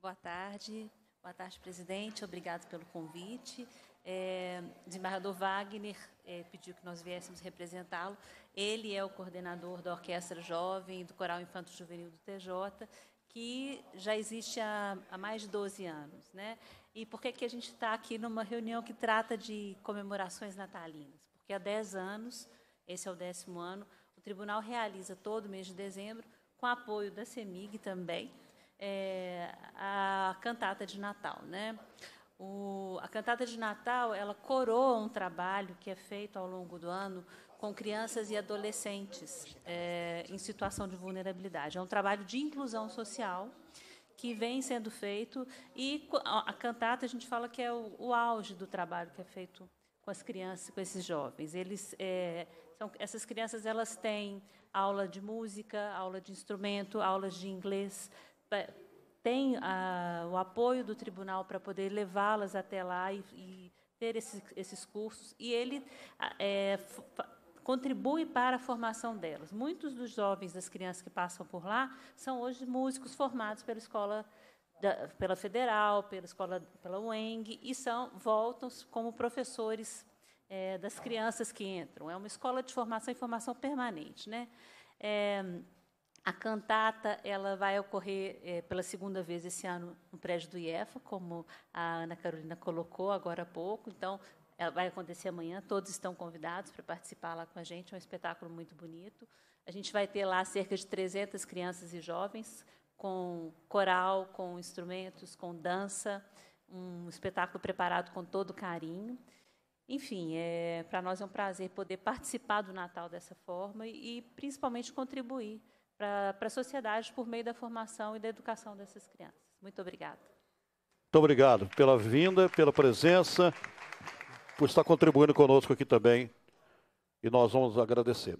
Boa tarde. Boa tarde, presidente. Obrigado pelo convite. É, desembargador Wagner é, pediu que nós viéssemos representá-lo. Ele é o coordenador da Orquestra Jovem e do Coral Infanto Juvenil do TJ, que já existe há, há mais de 12 anos. Né? E por que, que a gente está aqui numa reunião que trata de comemorações natalinas? Porque há 10 anos, esse é o décimo ano, o tribunal realiza todo mês de dezembro, com apoio da CEMIG também, é, a cantata de Natal, né? O, a cantata de Natal ela coroa um trabalho que é feito ao longo do ano com crianças e adolescentes é, em situação de vulnerabilidade. É um trabalho de inclusão social que vem sendo feito e a cantata a gente fala que é o, o auge do trabalho que é feito com as crianças, com esses jovens. Eles é, são, essas crianças elas têm aula de música, aula de instrumento, aulas de inglês tem a, o apoio do tribunal para poder levá-las até lá e, e ter esses, esses, cursos, e ele é, contribui para a formação delas. Muitos dos jovens, das crianças que passam por lá, são hoje músicos formados pela escola da, pela federal, pela escola pela UENG e são voltam como professores é, das crianças que entram. É uma escola de formação e formação permanente, né? É, a cantata ela vai ocorrer é, pela segunda vez esse ano no prédio do IEFA, como a Ana Carolina colocou agora há pouco. Então, ela vai acontecer amanhã. Todos estão convidados para participar lá com a gente. É um espetáculo muito bonito. A gente vai ter lá cerca de 300 crianças e jovens com coral, com instrumentos, com dança. Um espetáculo preparado com todo carinho. Enfim, é, para nós é um prazer poder participar do Natal dessa forma e, e principalmente, contribuir para a sociedade por meio da formação e da educação dessas crianças. Muito obrigada. Muito obrigado pela vinda, pela presença, por estar contribuindo conosco aqui também. E nós vamos agradecer.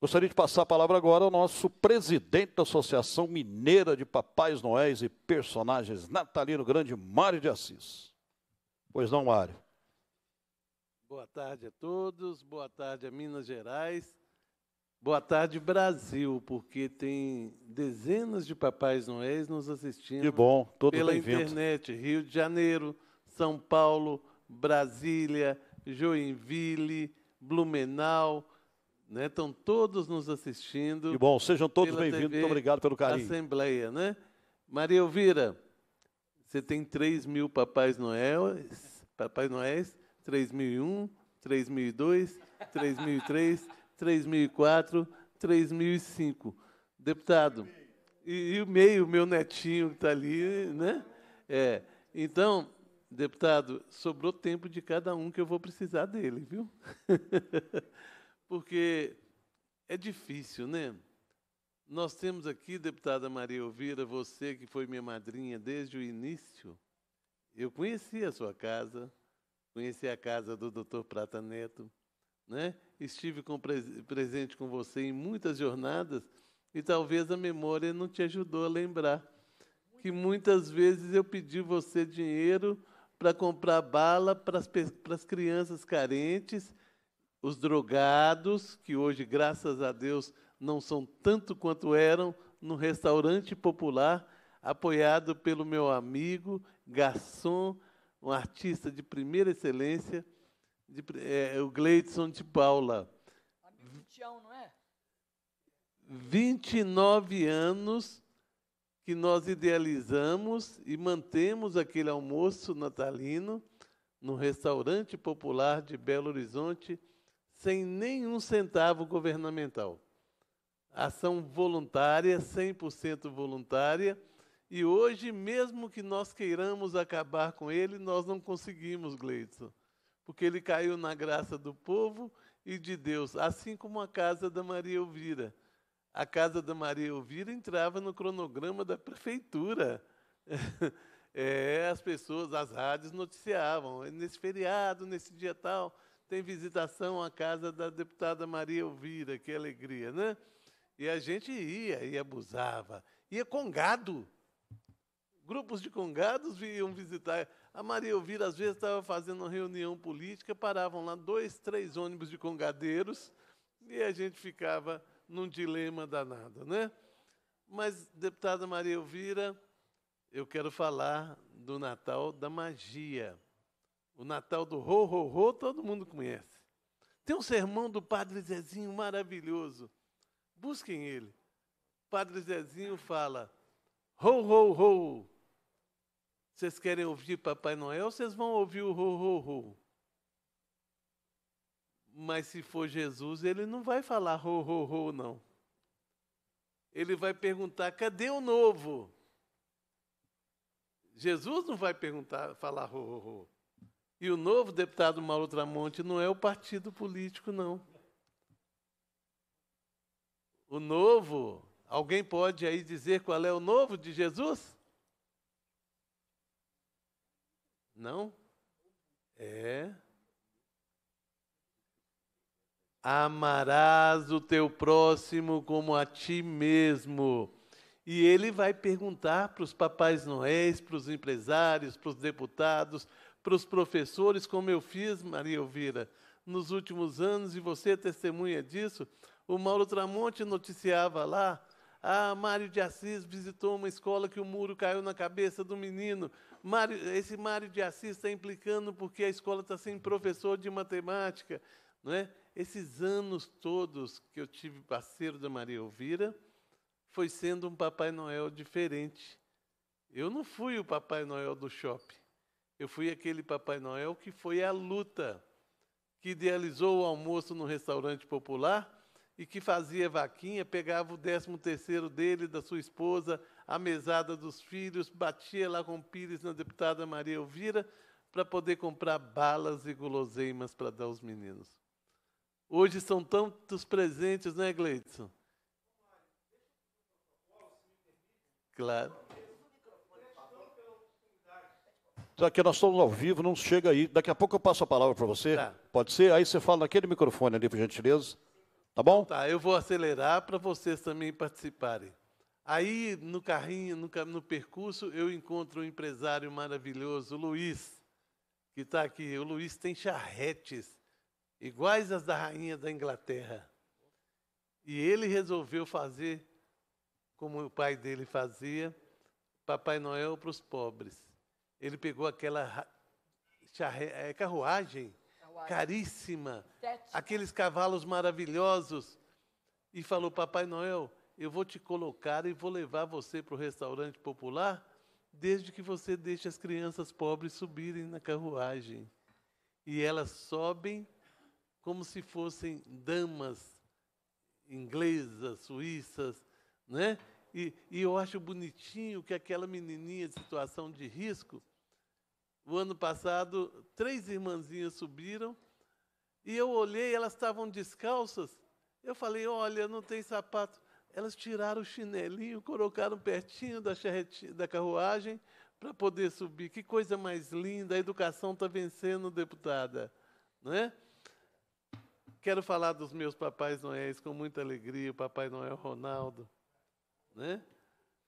Gostaria de passar a palavra agora ao nosso presidente da Associação Mineira de Papais Noéis e Personagens Natalino Grande, Mário de Assis. Pois não, Mário. Boa tarde a todos, boa tarde a Minas Gerais. Boa tarde, Brasil, porque tem dezenas de papais noéis nos assistindo. Que bom, todos Pela internet, Rio de Janeiro, São Paulo, Brasília, Joinville, Blumenau, né? Estão todos nos assistindo. Que bom, sejam todos bem-vindos, muito obrigado pelo carinho. Assembleia, né? Maria Elvira, você tem 3 mil papais noéis, papais noéis, 3.001, 3.002, 3.003... 3004, 3005. Deputado, e, e o meio, meu netinho que está ali, né? É, então, deputado, sobrou tempo de cada um que eu vou precisar dele, viu? Porque é difícil, né? Nós temos aqui, deputada Maria Elvira, você que foi minha madrinha desde o início. Eu conheci a sua casa, conheci a casa do doutor Prata Neto, né? Estive com, presente com você em muitas jornadas e talvez a memória não te ajudou a lembrar que muitas vezes eu pedi você dinheiro para comprar bala para as crianças carentes, os drogados, que hoje, graças a Deus, não são tanto quanto eram, num restaurante popular, apoiado pelo meu amigo, garçom, um artista de primeira excelência, de, é, é, o Gleidson de Paula. Amigo de Tião, não é? 29 anos que nós idealizamos e mantemos aquele almoço natalino no restaurante popular de Belo Horizonte sem nenhum centavo governamental. Ação voluntária, 100% voluntária, e hoje, mesmo que nós queiramos acabar com ele, nós não conseguimos, Gleidson porque ele caiu na graça do povo e de Deus, assim como a casa da Maria Elvira. A casa da Maria Elvira entrava no cronograma da prefeitura. É, as pessoas, as rádios noticiavam, é nesse feriado, nesse dia tal, tem visitação à casa da deputada Maria Elvira, que alegria, né? E a gente ia e abusava. Ia com gado. Grupos de congados vinham visitar a Maria Elvira, às vezes, estava fazendo uma reunião política, paravam lá dois, três ônibus de congadeiros e a gente ficava num dilema danado, né? Mas, deputada Maria Elvira, eu quero falar do Natal da magia. O Natal do Ho Ho Ho todo mundo conhece. Tem um sermão do Padre Zezinho maravilhoso. Busquem ele. Padre Zezinho fala: Ho Ho Ho, vocês querem ouvir Papai Noel? Vocês vão ouvir o ho, ho, ho. Mas se for Jesus, ele não vai falar ho, ho, ho, não. Ele vai perguntar: cadê o novo? Jesus não vai perguntar, falar ho, ho, ho. E o novo deputado Mauro Tramonte não é o partido político, não. O novo, alguém pode aí dizer qual é o novo de Jesus? Não? É. Amarás o teu próximo como a ti mesmo. E ele vai perguntar para os papais noéis, para os empresários, para os deputados, para os professores, como eu fiz, Maria Elvira, nos últimos anos, e você é testemunha disso. O Mauro Tramonte noticiava lá: ah, Mário de Assis visitou uma escola que o muro caiu na cabeça do menino. Mário, esse Mário de Assis está implicando porque a escola está sem professor de matemática. Não é? Esses anos todos que eu tive parceiro da Maria Elvira, foi sendo um Papai Noel diferente. Eu não fui o Papai Noel do shopping. Eu fui aquele Papai Noel que foi à luta, que idealizou o almoço no restaurante popular e que fazia vaquinha, pegava o décimo terceiro dele, da sua esposa, a mesada dos filhos, batia lá com o Pires na deputada Maria Elvira para poder comprar balas e guloseimas para dar aos meninos. Hoje são tantos presentes, né, Gleidson? Claro. Só tá que nós estamos ao vivo, não chega aí. Daqui a pouco eu passo a palavra para você. Tá. Pode ser? Aí você fala naquele microfone ali, por gentileza. Tá bom? Tá, eu vou acelerar para vocês também participarem. Aí no carrinho, no, no percurso, eu encontro um empresário maravilhoso, o Luiz, que está aqui. O Luiz tem charretes, iguais às da rainha da Inglaterra. E ele resolveu fazer como o pai dele fazia, Papai Noel para os pobres. Ele pegou aquela charre, é carruagem caríssima, aqueles cavalos maravilhosos, e falou: Papai Noel, eu vou te colocar e vou levar você para o restaurante popular, desde que você deixe as crianças pobres subirem na carruagem. E elas sobem como se fossem damas inglesas, suíças, né? E, e, eu acho bonitinho que aquela menininha de situação de risco, o ano passado, três irmãzinhas subiram e eu olhei, elas estavam descalças. Eu falei: Olha, não tem sapato elas tiraram o chinelinho, colocaram pertinho da, da carruagem para poder subir. Que coisa mais linda! A educação está vencendo, deputada. né? Quero falar dos meus papais noéis com muita alegria, o Papai Noel Ronaldo, né?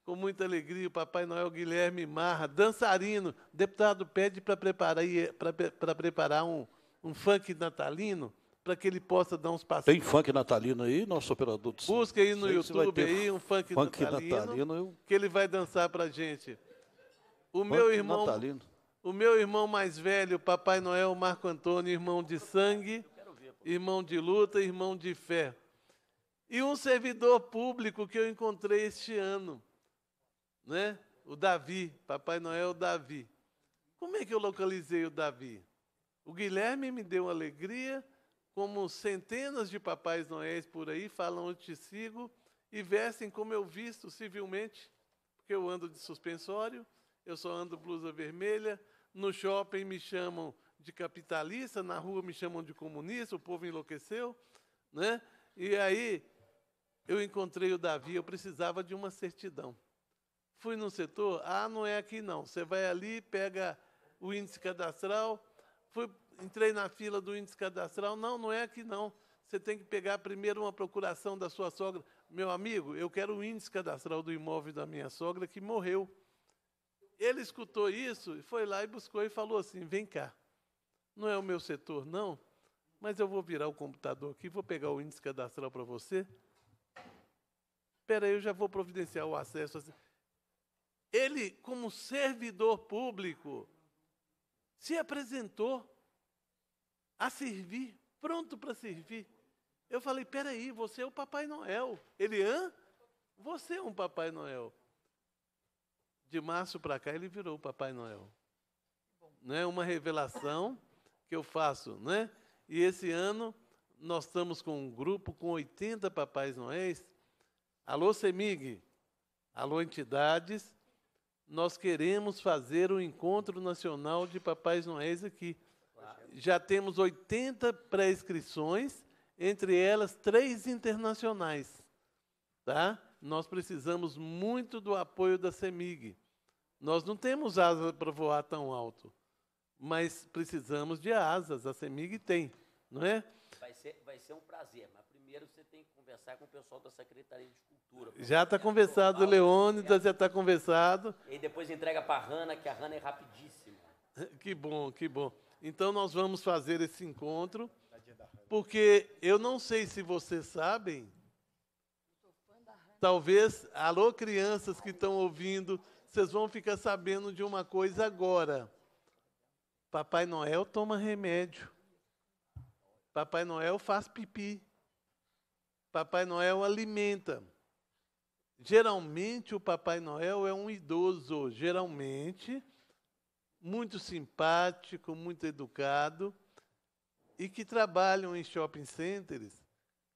Com muita alegria, o Papai Noel Guilherme Marra, dançarino. Deputado pede para preparar, pra, pra preparar um, um funk natalino para que ele possa dar uns passos. Tem funk natalino aí, nosso operador do Busca aí no YouTube aí um funk, funk natalino, natalino eu... que ele vai dançar para gente. O funk meu irmão, natalino. o meu irmão mais velho, Papai Noel Marco Antônio, irmão de sangue, irmão de luta, irmão de fé. E um servidor público que eu encontrei este ano, né? O Davi, Papai Noel Davi. Como é que eu localizei o Davi? O Guilherme me deu uma alegria como centenas de papais noéis por aí falam eu te sigo e vestem como eu visto civilmente, porque eu ando de suspensório, eu só ando blusa vermelha, no shopping me chamam de capitalista, na rua me chamam de comunista, o povo enlouqueceu, né? E aí eu encontrei o Davi, eu precisava de uma certidão. Fui no setor, ah, não é aqui não. Você vai ali, pega o índice cadastral. Fui entrei na fila do índice cadastral. Não, não é aqui não. Você tem que pegar primeiro uma procuração da sua sogra. Meu amigo, eu quero o índice cadastral do imóvel da minha sogra que morreu. Ele escutou isso e foi lá e buscou e falou assim: vem cá, não é o meu setor, não, mas eu vou virar o computador aqui, vou pegar o índice cadastral para você. Espera aí, eu já vou providenciar o acesso. Assim, ele, como servidor público, se apresentou a servir, pronto para servir. Eu falei: peraí, você é o Papai Noel. Ele, hã? Você é um Papai Noel. De março para cá, ele virou o Papai Noel. Não é uma revelação que eu faço, né? E esse ano nós estamos com um grupo com 80 papais noéis. Alô Semig, alô entidades, nós queremos fazer um encontro nacional de papais noéis aqui. Ah, já temos 80 pré-inscrições, entre elas três internacionais. Tá? Nós precisamos muito do apoio da CEMIG. Nós não temos asas para voar tão alto, mas precisamos de asas. A CEMIG tem, não é? Vai ser, vai ser um prazer, mas primeiro você tem que conversar com o pessoal da Secretaria de Cultura. Já está conversado, o Leônidas já está conversado. E depois entrega para a Rana, que a Rana é rapidíssima. Que bom, que bom. Então nós vamos fazer esse encontro, porque eu não sei se vocês sabem, talvez, alô crianças que estão ouvindo, vocês vão ficar sabendo de uma coisa agora. Papai Noel toma remédio. Papai Noel faz pipi. Papai Noel alimenta. Geralmente o Papai Noel é um idoso, geralmente muito simpático, muito educado e que trabalham em shopping centers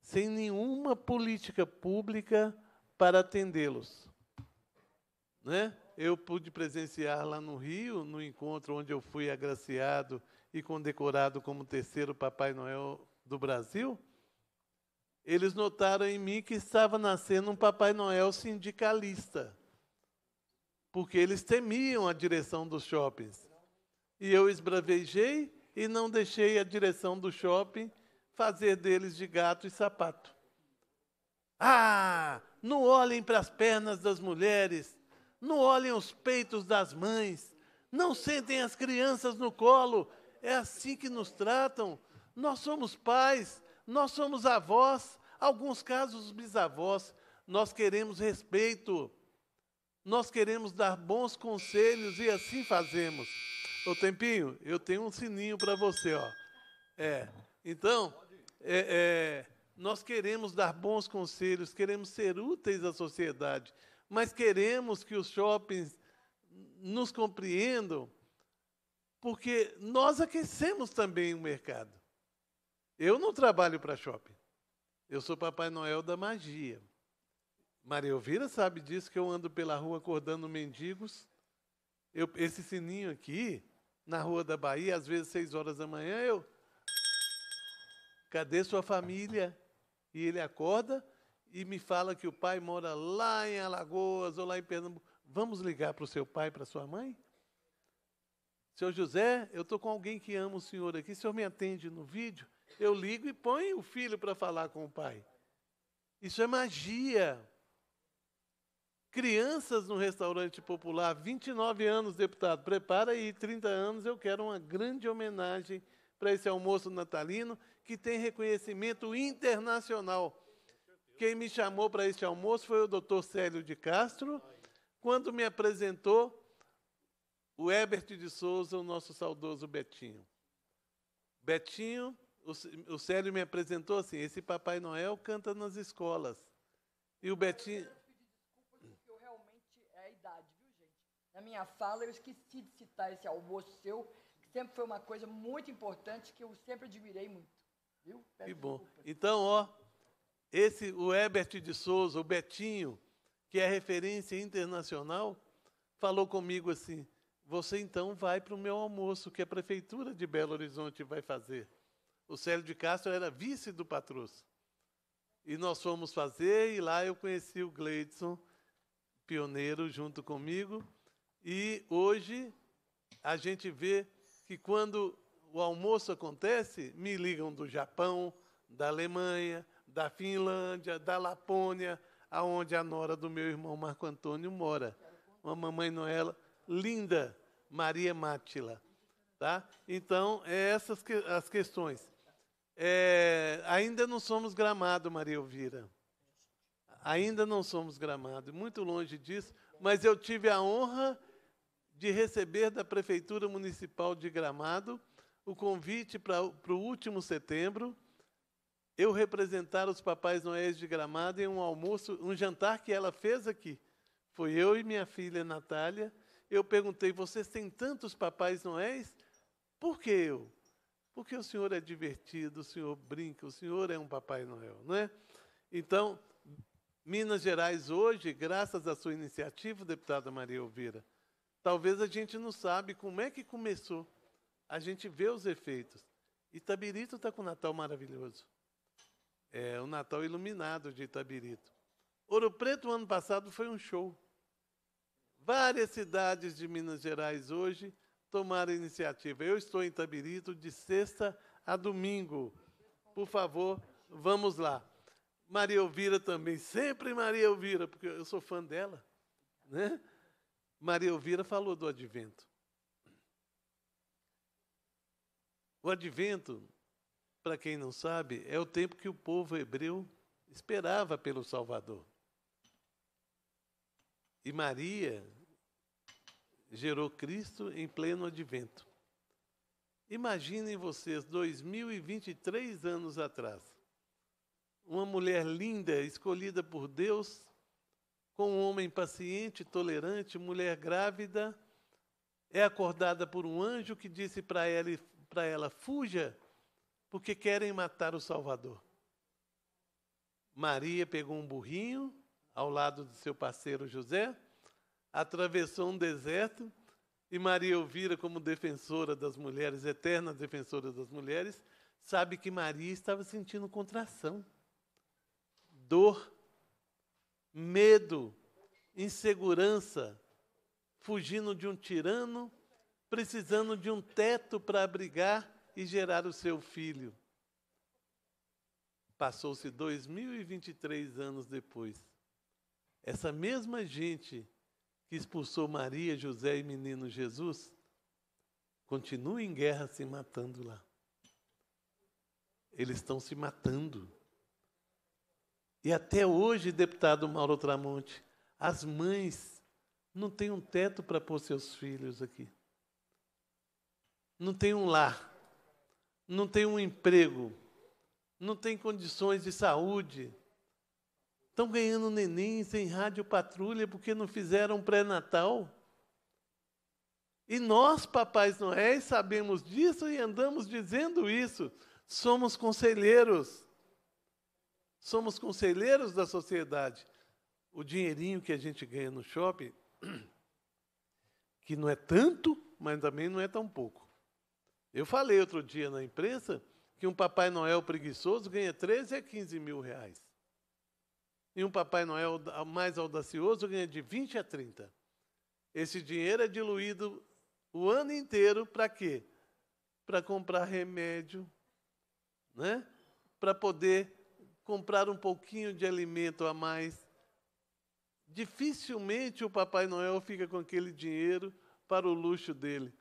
sem nenhuma política pública para atendê-los. Né? Eu pude presenciar lá no Rio, no encontro onde eu fui agraciado e condecorado como terceiro Papai Noel do Brasil, eles notaram em mim que estava nascendo um Papai Noel sindicalista porque eles temiam a direção dos shoppings. E eu esbravejei e não deixei a direção do shopping fazer deles de gato e sapato. Ah, não olhem para as pernas das mulheres, não olhem os peitos das mães, não sentem as crianças no colo. É assim que nos tratam. Nós somos pais, nós somos avós, alguns casos bisavós. Nós queremos respeito, nós queremos dar bons conselhos e assim fazemos. Ô Tempinho, eu tenho um sininho para você, ó. É. Então, é, é, nós queremos dar bons conselhos, queremos ser úteis à sociedade, mas queremos que os shoppings nos compreendam, porque nós aquecemos também o mercado. Eu não trabalho para shopping. Eu sou Papai Noel da magia. Maria Elvira sabe disso, que eu ando pela rua acordando mendigos. Eu, esse sininho aqui, na rua da Bahia, às vezes seis horas da manhã, eu. Cadê sua família? E ele acorda e me fala que o pai mora lá em Alagoas ou lá em Pernambuco. Vamos ligar para o seu pai, para sua mãe? Senhor José, eu estou com alguém que ama o senhor aqui, o senhor me atende no vídeo? Eu ligo e ponho o filho para falar com o pai. Isso é magia. Crianças no restaurante popular, 29 anos, deputado, prepara aí, 30 anos, eu quero uma grande homenagem para esse almoço natalino, que tem reconhecimento internacional. Quem me chamou para este almoço foi o doutor Célio de Castro, quando me apresentou o Herbert de Souza, o nosso saudoso Betinho. Betinho, o, o Célio me apresentou assim, esse Papai Noel canta nas escolas. E o Betinho... na minha fala, eu esqueci de citar esse almoço seu, que sempre foi uma coisa muito importante que eu sempre admirei muito. Viu? Peço que bom. Então, ó, esse, o Herbert de Souza, o Betinho, que é referência internacional, falou comigo assim: você então vai para o meu almoço que a prefeitura de Belo Horizonte vai fazer. O Célio de Castro era vice do patrocínio. E nós fomos fazer, e lá eu conheci o Gleidson, pioneiro, junto comigo. E hoje a gente vê que quando o almoço acontece, me ligam do Japão, da Alemanha, da Finlândia, da Lapônia, aonde a nora do meu irmão Marco Antônio mora. Uma mamãe Noela linda, Maria Mátila. Tá? Então, é essas que, as questões. É, ainda não somos gramado, Maria Elvira. Ainda não somos gramado, muito longe disso, mas eu tive a honra de receber da Prefeitura Municipal de Gramado o convite para o último setembro, eu representar os Papais Noéis de Gramado em um almoço, um jantar que ela fez aqui. Foi eu e minha filha Natália. Eu perguntei: vocês têm tantos Papais Noéis? Por que eu? Porque o senhor é divertido, o senhor brinca, o senhor é um Papai Noel, não é? Então, Minas Gerais hoje, graças à sua iniciativa, deputada Maria Elvira, Talvez a gente não sabe como é que começou. A gente vê os efeitos. Itabirito está com um Natal maravilhoso. É o um Natal iluminado de Itabirito. Ouro Preto, ano passado, foi um show. Várias cidades de Minas Gerais hoje tomaram iniciativa. Eu estou em Itabirito de sexta a domingo. Por favor, vamos lá. Maria Elvira também, sempre Maria Elvira, porque eu sou fã dela, né? Maria Elvira falou do advento. O advento, para quem não sabe, é o tempo que o povo hebreu esperava pelo Salvador. E Maria gerou Cristo em pleno advento. Imaginem vocês 2023 anos atrás. Uma mulher linda, escolhida por Deus, com um homem paciente, tolerante, mulher grávida, é acordada por um anjo que disse para ela, para ela: fuja, porque querem matar o Salvador. Maria pegou um burrinho ao lado do seu parceiro José, atravessou um deserto e Maria Elvira, como defensora das mulheres, eterna defensora das mulheres, sabe que Maria estava sentindo contração, dor medo, insegurança, fugindo de um tirano, precisando de um teto para abrigar e gerar o seu filho. Passou-se 2023 anos depois. Essa mesma gente que expulsou Maria, José e menino Jesus continua em guerra se matando lá. Eles estão se matando. E até hoje, deputado Mauro Tramonte, as mães não têm um teto para pôr seus filhos aqui. Não tem um lar. Não tem um emprego. Não tem condições de saúde. Estão ganhando neném sem rádio patrulha porque não fizeram pré-natal. E nós, papais noéis, sabemos disso e andamos dizendo isso. Somos conselheiros. Somos conselheiros da sociedade. O dinheirinho que a gente ganha no shopping, que não é tanto, mas também não é tão pouco. Eu falei outro dia na imprensa que um Papai Noel preguiçoso ganha 13 a 15 mil reais. E um Papai Noel mais audacioso ganha de 20 a 30. Esse dinheiro é diluído o ano inteiro para quê? Para comprar remédio, né? para poder comprar um pouquinho de alimento a mais. Dificilmente o Papai Noel fica com aquele dinheiro para o luxo dele.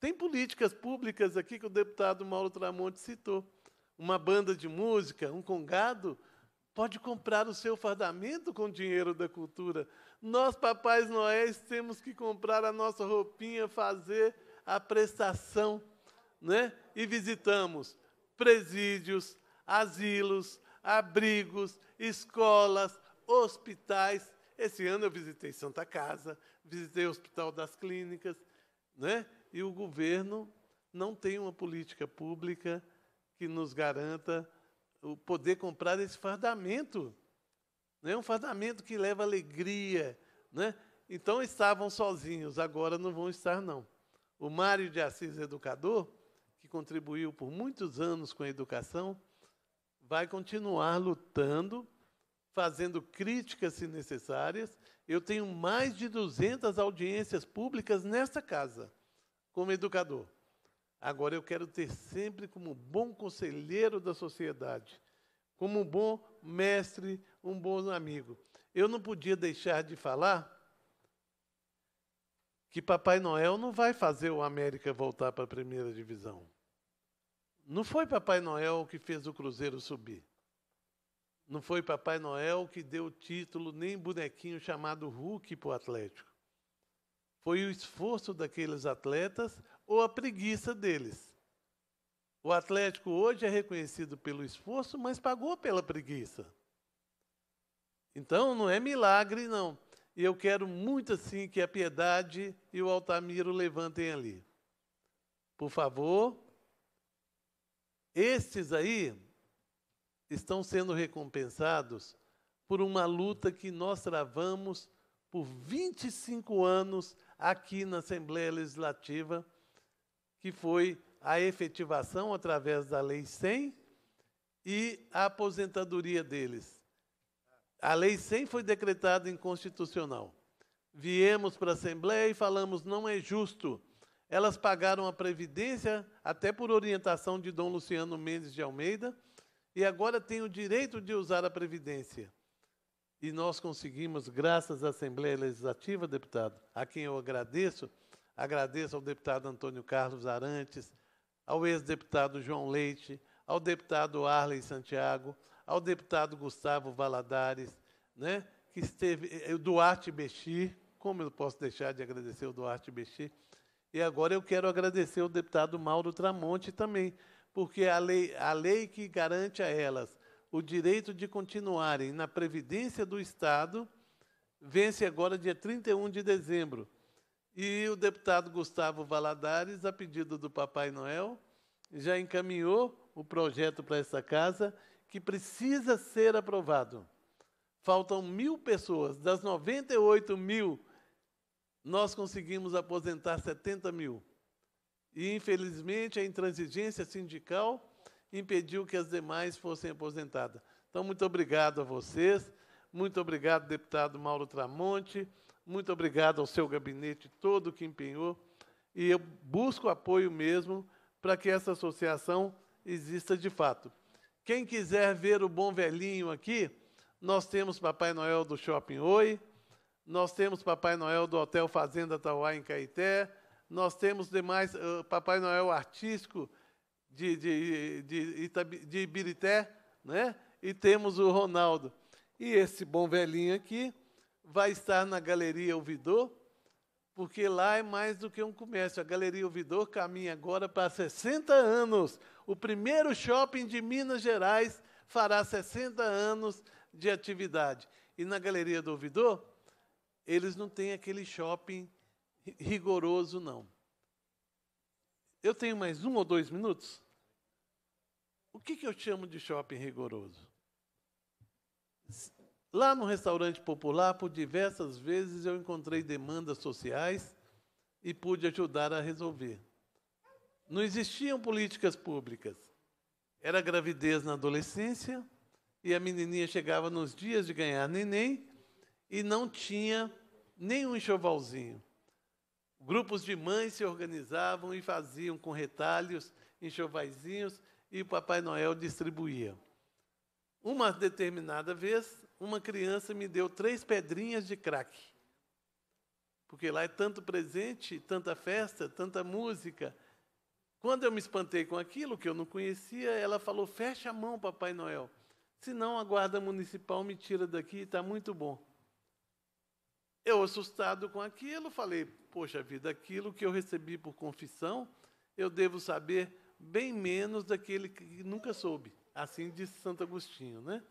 Tem políticas públicas aqui que o deputado Mauro Tramonte citou. Uma banda de música, um congado, pode comprar o seu fardamento com dinheiro da cultura. Nós, papais noéis, temos que comprar a nossa roupinha, fazer a prestação, né? E visitamos presídios, asilos, abrigos, escolas, hospitais. Esse ano eu visitei Santa Casa, visitei o Hospital das Clínicas, né? e o governo não tem uma política pública que nos garanta o poder comprar esse fardamento. Né? Um fardamento que leva alegria. Né? Então estavam sozinhos, agora não vão estar, não. O Mário de Assis, educador, que contribuiu por muitos anos com a educação, vai continuar lutando, fazendo críticas se necessárias. Eu tenho mais de 200 audiências públicas nesta casa, como educador. Agora eu quero ter sempre como bom conselheiro da sociedade, como um bom mestre, um bom amigo. Eu não podia deixar de falar que Papai Noel não vai fazer o América voltar para a primeira divisão. Não foi Papai Noel que fez o cruzeiro subir. Não foi Papai Noel que deu o título nem bonequinho chamado Hulk para o Atlético. Foi o esforço daqueles atletas ou a preguiça deles. O Atlético hoje é reconhecido pelo esforço, mas pagou pela preguiça. Então não é milagre, não. E eu quero muito assim que a Piedade e o Altamiro levantem ali. Por favor, estes aí estão sendo recompensados por uma luta que nós travamos por 25 anos aqui na Assembleia Legislativa, que foi a efetivação através da Lei 100 e a aposentadoria deles. A Lei 100 foi decretada inconstitucional. Viemos para a Assembleia e falamos: não é justo elas pagaram a previdência até por orientação de Dom Luciano Mendes de Almeida e agora têm o direito de usar a previdência. E nós conseguimos, graças à Assembleia Legislativa, deputado, a quem eu agradeço, agradeço ao deputado Antônio Carlos Arantes, ao ex-deputado João Leite, ao deputado Arley Santiago, ao deputado Gustavo Valadares, né, que esteve, o eh, Duarte Bexi, como eu posso deixar de agradecer o Duarte Bexi, e agora eu quero agradecer ao deputado Mauro Tramonte também, porque a lei, a lei que garante a elas o direito de continuarem na Previdência do Estado vence agora dia 31 de dezembro. E o deputado Gustavo Valadares, a pedido do Papai Noel, já encaminhou o projeto para essa casa que precisa ser aprovado. Faltam mil pessoas, das 98 mil pessoas nós conseguimos aposentar 70 mil. E, infelizmente, a intransigência sindical impediu que as demais fossem aposentadas. Então, muito obrigado a vocês, muito obrigado, deputado Mauro Tramonte, muito obrigado ao seu gabinete todo que empenhou, e eu busco apoio mesmo para que essa associação exista de fato. Quem quiser ver o Bom Velhinho aqui, nós temos Papai Noel do Shopping Oi, nós temos Papai Noel do Hotel Fazenda Tauá em Caeté, nós temos demais uh, Papai Noel artístico de, de, de, de, de Ibirité, né? e temos o Ronaldo. E esse bom velhinho aqui vai estar na Galeria Ouvidor, porque lá é mais do que um comércio. A Galeria Ouvidor caminha agora para 60 anos. O primeiro shopping de Minas Gerais fará 60 anos de atividade. E na Galeria do Ouvidor, eles não têm aquele shopping rigoroso, não. Eu tenho mais um ou dois minutos? O que, que eu chamo de shopping rigoroso? Lá no restaurante popular, por diversas vezes eu encontrei demandas sociais e pude ajudar a resolver. Não existiam políticas públicas. Era gravidez na adolescência e a menininha chegava nos dias de ganhar neném e não tinha nenhum enxovalzinho. Grupos de mães se organizavam e faziam com retalhos enxovaizinhos e o Papai Noel distribuía. Uma determinada vez, uma criança me deu três pedrinhas de crack. Porque lá é tanto presente, tanta festa, tanta música. Quando eu me espantei com aquilo que eu não conhecia, ela falou: fecha a mão, Papai Noel. Senão a guarda municipal me tira daqui, está muito bom. Eu, assustado com aquilo, falei: Poxa vida, aquilo que eu recebi por confissão, eu devo saber bem menos daquele que nunca soube. Assim disse Santo Agostinho, né?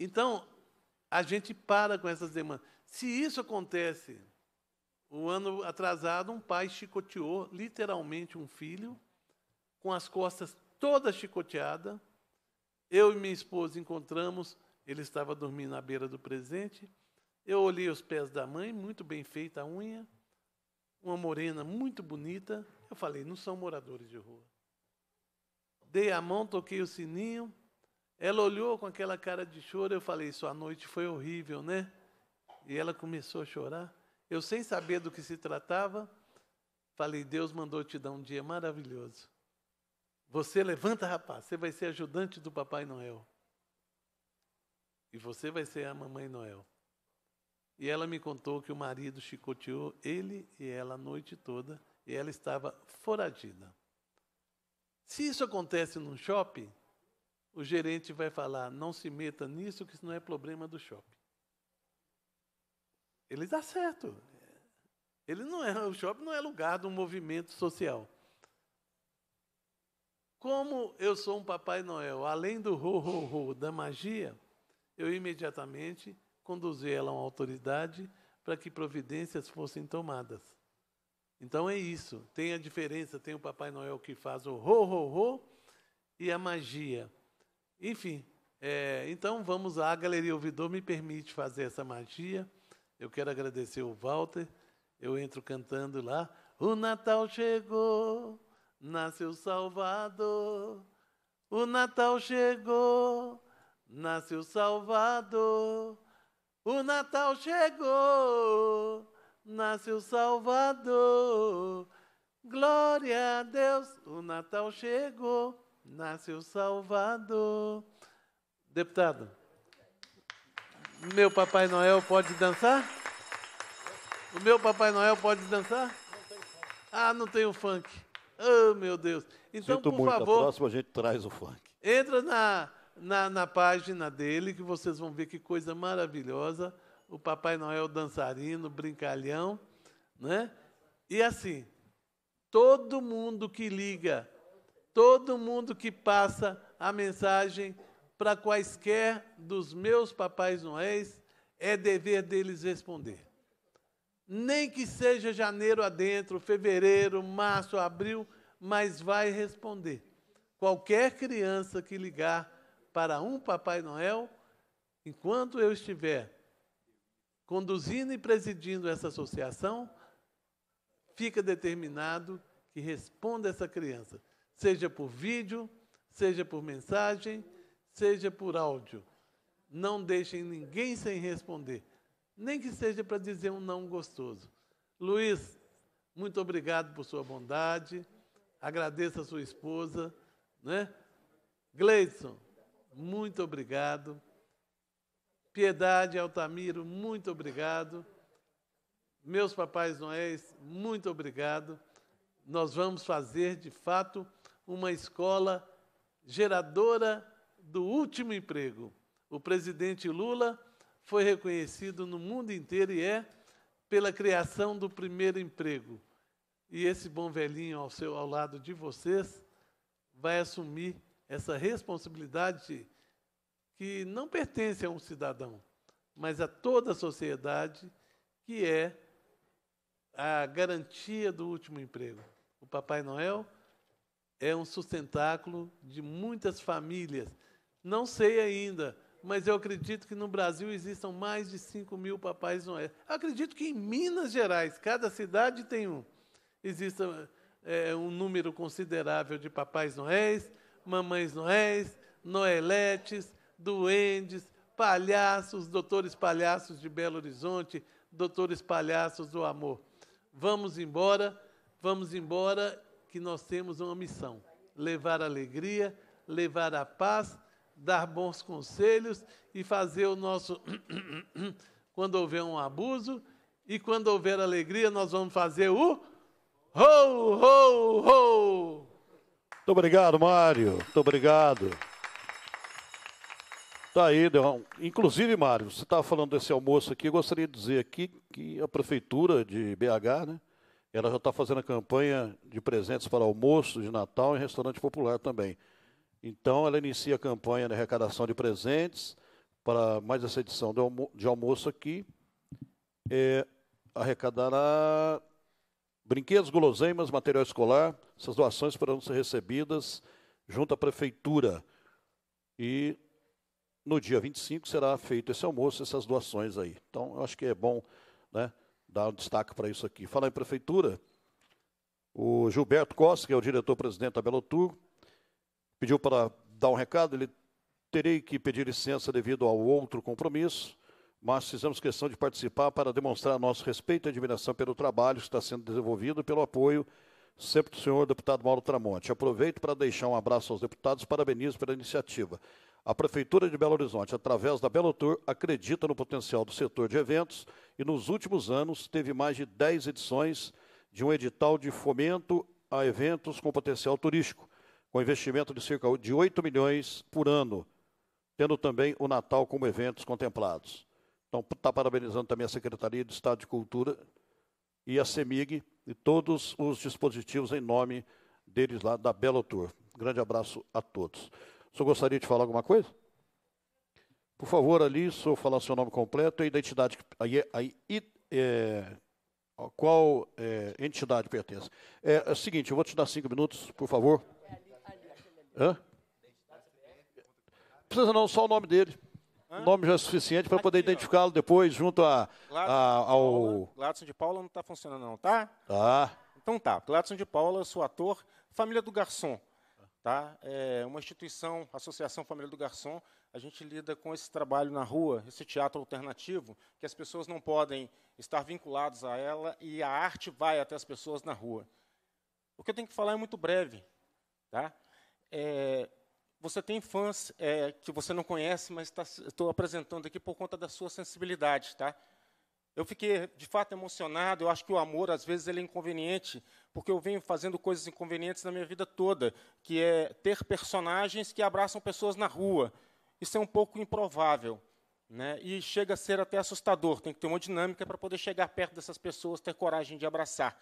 Então, a gente para com essas demandas. Se isso acontece, o ano atrasado, um pai chicoteou literalmente um filho, com as costas toda chicoteada. Eu e minha esposa encontramos ele estava dormindo na beira do presente. Eu olhei os pés da mãe, muito bem feita a unha, uma morena muito bonita. Eu falei, não são moradores de rua. Dei a mão, toquei o sininho. Ela olhou com aquela cara de choro. Eu falei, sua noite foi horrível, né? E ela começou a chorar. Eu, sem saber do que se tratava, falei, Deus mandou te dar um dia maravilhoso. Você levanta, rapaz, você vai ser ajudante do Papai Noel e você vai ser a Mamãe Noel. E ela me contou que o marido chicoteou ele e ela a noite toda e ela estava foradida. Se isso acontece num shopping, o gerente vai falar: não se meta nisso, que isso não é problema do shopping. Ele dá certo. Ele não é, o shopping não é lugar de um movimento social. Como eu sou um Papai Noel, além do rou rou rou da magia, eu imediatamente conduzi ela a uma autoridade para que providências fossem tomadas. Então é isso. Tem a diferença, tem o Papai Noel que faz o ho ho ho e a magia. Enfim, é, então vamos A Galeria Ouvidor me permite fazer essa magia. Eu quero agradecer o Walter. Eu entro cantando lá. O Natal chegou, nasceu Salvador. O Natal chegou, Nasce o Salvador, o Natal chegou. Nasce o Salvador, glória a Deus, o Natal chegou. Nasce o Salvador. Deputado, meu Papai Noel pode dançar? O meu Papai Noel pode dançar? Ah, não tem o funk. Oh, meu Deus. Então, Sinto por muito. favor. Na próxima a gente traz o funk. Entra na na, na página dele, que vocês vão ver que coisa maravilhosa. O Papai Noel dançarino, brincalhão, né? E assim, todo mundo que liga, todo mundo que passa a mensagem para quaisquer dos meus papais noéis, é dever deles responder. Nem que seja janeiro adentro, fevereiro, março, abril, mas vai responder. Qualquer criança que ligar para um Papai Noel, enquanto eu estiver conduzindo e presidindo essa associação, fica determinado que responda essa criança, seja por vídeo, seja por mensagem, seja por áudio. Não deixem ninguém sem responder, nem que seja para dizer um não gostoso. Luiz, muito obrigado por sua bondade. Agradeço a sua esposa, né? Gleison, muito obrigado. Piedade Altamiro, muito obrigado. Meus papais noéis, muito obrigado. Nós vamos fazer, de fato, uma escola geradora do último emprego. O presidente Lula foi reconhecido no mundo inteiro e é pela criação do primeiro emprego. E esse bom velhinho ao seu ao lado de vocês vai assumir essa responsabilidade que não pertence a um cidadão, mas a toda a sociedade, que é a garantia do último emprego. O Papai Noel é um sustentáculo de muitas famílias. Não sei ainda, mas eu acredito que no Brasil existam mais de 5 mil Papais Noel. Acredito que em Minas Gerais, cada cidade tem um. Exista é, um número considerável de Papais Noéis, mamães noéis, noeletes, duendes, palhaços, doutores palhaços de Belo Horizonte, doutores palhaços do amor. Vamos embora, vamos embora, que nós temos uma missão: levar alegria, levar a paz, dar bons conselhos e fazer o nosso. quando houver um abuso e quando houver alegria, nós vamos fazer o. Ho, ho, ho! Muito obrigado, Mário. Muito obrigado. Tá aí, Deon. Inclusive, Mário, você estava falando desse almoço aqui. Eu gostaria de dizer aqui que a prefeitura de BH, né? Ela já está fazendo a campanha de presentes para almoço de Natal em restaurante popular também. Então, ela inicia a campanha de arrecadação de presentes para mais essa edição de, almoço aqui. É, arrecadará Brinquedos, guloseimas, material escolar, essas doações poderão ser recebidas junto à prefeitura. E no dia 25 será feito esse almoço, essas doações aí. Então, eu acho que é bom né, dar um destaque para isso aqui. Falar em prefeitura, o Gilberto Costa, que é o diretor-presidente da Belotur, pediu para dar um recado, ele terei que pedir licença devido ao outro compromisso mas fizemos questão de participar para demonstrar nosso respeito e admiração pelo trabalho que está sendo desenvolvido e pelo apoio sempre do senhor deputado Mauro Tramonte. Aproveito para deixar um abraço aos deputados e parabenizo pela iniciativa. A Prefeitura de Belo Horizonte, através da Belo Tour, acredita no potencial do setor de eventos e, nos últimos anos, teve mais de 10 edições de um edital de fomento a eventos com potencial turístico, com investimento de cerca de 8 milhões por ano, tendo também o Natal como eventos contemplados. Então, está parabenizando também a Secretaria de Estado de Cultura e a CEMIG e todos os dispositivos em nome deles lá da Belo Tour. Grande abraço a todos. O senhor gostaria de falar alguma coisa? Por favor, ali, se eu falar seu nome completo e a identidade, a, a, é, a qual é, entidade pertence. É, é, o seguinte, eu vou te dar cinco minutos, por favor. Hã? Precisa não, só o nome dele. Hã? O nome já é suficiente para poder identificá-lo depois junto a, Gladson a, ao. Gladson de Paula não está funcionando, não, tá? Tá. Então tá. Gladson de Paula, sou ator. Família do Garçom. Tá? É uma instituição, Associação Família do Garçom. A gente lida com esse trabalho na rua, esse teatro alternativo, que as pessoas não podem estar vinculadas a ela e a arte vai até as pessoas na rua. O que eu tenho que falar é muito breve. Tá? É, você tem fãs é, que você não conhece, mas estou tá, apresentando aqui por conta da sua sensibilidade, tá? Eu fiquei de fato emocionado. Eu acho que o amor às vezes ele é inconveniente, porque eu venho fazendo coisas inconvenientes na minha vida toda, que é ter personagens que abraçam pessoas na rua. Isso é um pouco improvável, né? E chega a ser até assustador. Tem que ter uma dinâmica para poder chegar perto dessas pessoas, ter coragem de abraçar.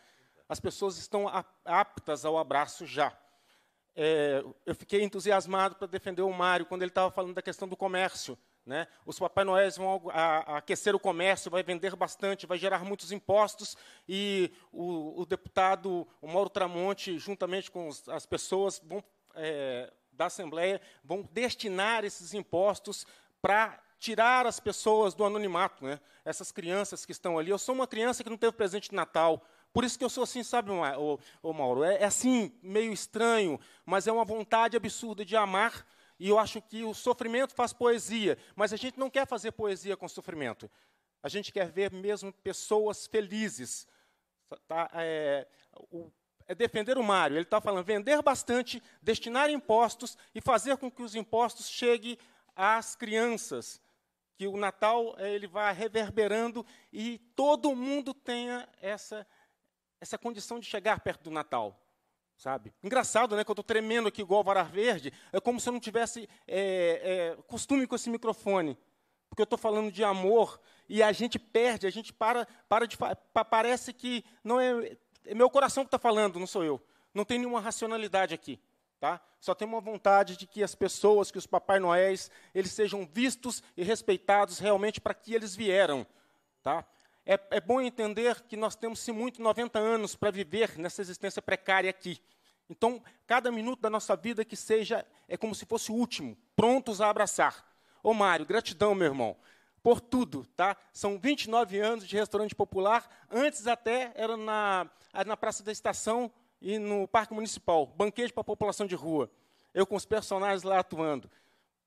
As pessoas estão aptas ao abraço já é, eu fiquei entusiasmado para defender o Mário quando ele estava falando da questão do comércio. Né? Os Papai Noéis vão aquecer o comércio, vai vender bastante, vai gerar muitos impostos, e o, o deputado o Mauro Tramonte, juntamente com os, as pessoas vão, é, da Assembleia, vão destinar esses impostos para tirar as pessoas do anonimato, né? essas crianças que estão ali. Eu sou uma criança que não teve presente de Natal, por isso que eu sou assim, sabe, o Mauro? É, é assim, meio estranho, mas é uma vontade absurda de amar. E eu acho que o sofrimento faz poesia, mas a gente não quer fazer poesia com sofrimento. A gente quer ver mesmo pessoas felizes. Tá, é, o, é defender o Mário. Ele está falando vender bastante, destinar impostos e fazer com que os impostos cheguem às crianças. Que o Natal é, ele vá reverberando e todo mundo tenha essa essa condição de chegar perto do Natal, sabe? Engraçado, né? Que eu estou tremendo aqui igual o varar verde, é como se eu não tivesse é, é, costume com esse microfone, porque eu estou falando de amor e a gente perde, a gente para, para de parece que não é, é meu coração que está falando, não sou eu. Não tem nenhuma racionalidade aqui. Tá? Só tem uma vontade de que as pessoas, que os Papai Noéis, eles sejam vistos e respeitados realmente para que eles vieram. Tá? É, é bom entender que nós temos, se muito, 90 anos para viver nessa existência precária aqui. Então, cada minuto da nossa vida que seja, é como se fosse o último, prontos a abraçar. Ô Mário, gratidão, meu irmão, por tudo, tá? São 29 anos de restaurante popular, antes até era na, na Praça da Estação e no Parque Municipal, banquete para a população de rua. Eu com os personagens lá atuando.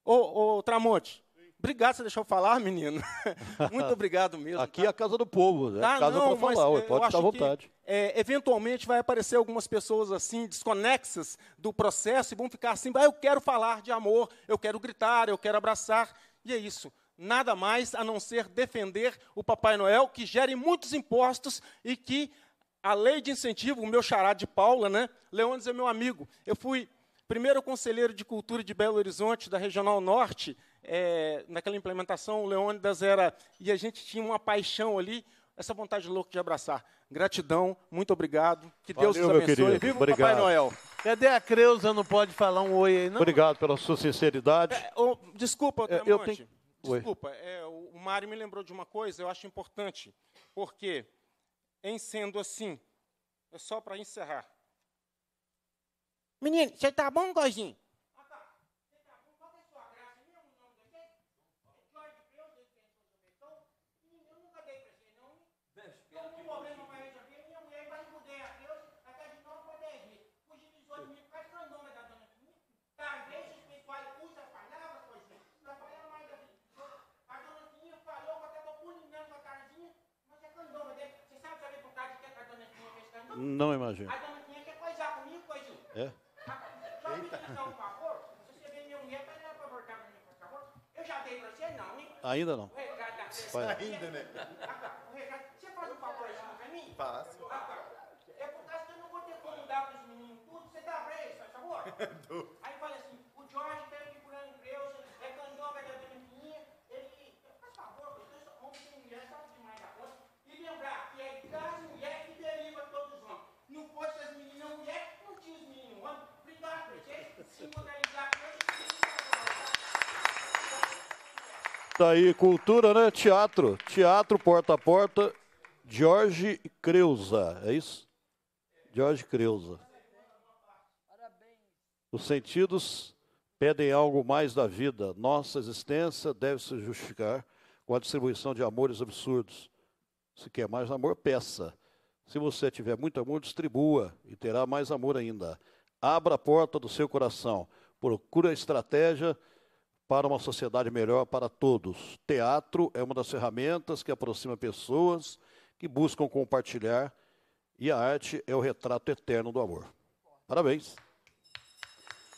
Ô, ô Tramonte, Obrigado você deixou eu falar, menino. Muito obrigado mesmo. Aqui tá? é a casa do povo, é tá? casa para falar, pode estar à vontade. Que, é, eventualmente vai aparecer algumas pessoas assim, desconexas do processo e vão ficar assim, ah, eu quero falar de amor, eu quero gritar, eu quero abraçar. E é isso. Nada mais a não ser defender o Papai Noel, que gere muitos impostos e que a lei de incentivo, o meu xará de Paula, né? Leônidas é meu amigo. Eu fui primeiro conselheiro de cultura de Belo Horizonte, da Regional Norte, é, naquela implementação, o Leônidas era. E a gente tinha uma paixão ali, essa vontade louca de abraçar. Gratidão, muito obrigado. Que Valeu, Deus nos abençoe. Viva obrigado. Papai Noel. Cadê a Creuza? Não pode falar um oi aí, não? Obrigado pela sua sinceridade. É, oh, desculpa, é, eu tenho... Desculpa, é, o Mário me lembrou de uma coisa, eu acho importante, porque, em sendo assim, é só para encerrar. Menino, você tá bom, Gozinho? Não imagino. A dona tinha que coisar comigo, coisinho. É? é? Só me diz um favor. Se você vem minha mulher, vai lá pra voltar pra mim, por favor. Eu já dei pra você, não, hein? Ainda não. O recado da Vai. Ainda, né? O recado, você faz um favorzinho pra mim? Faço. É por causa que eu não vou ter como dar pros meninos tudo. Você dá tá pra eles, por favor? Aí fala assim, o Jorge Daí tá aí, cultura, né? Teatro. Teatro, porta a porta. Jorge Creuza, é isso? Jorge Creuza. Os sentidos pedem algo mais da vida. Nossa existência deve se justificar com a distribuição de amores absurdos. Se quer mais amor, peça. Se você tiver muito amor, distribua e terá mais amor ainda. Abra a porta do seu coração. Procura estratégia para uma sociedade melhor para todos. Teatro é uma das ferramentas que aproxima pessoas que buscam compartilhar e a arte é o retrato eterno do amor. Parabéns.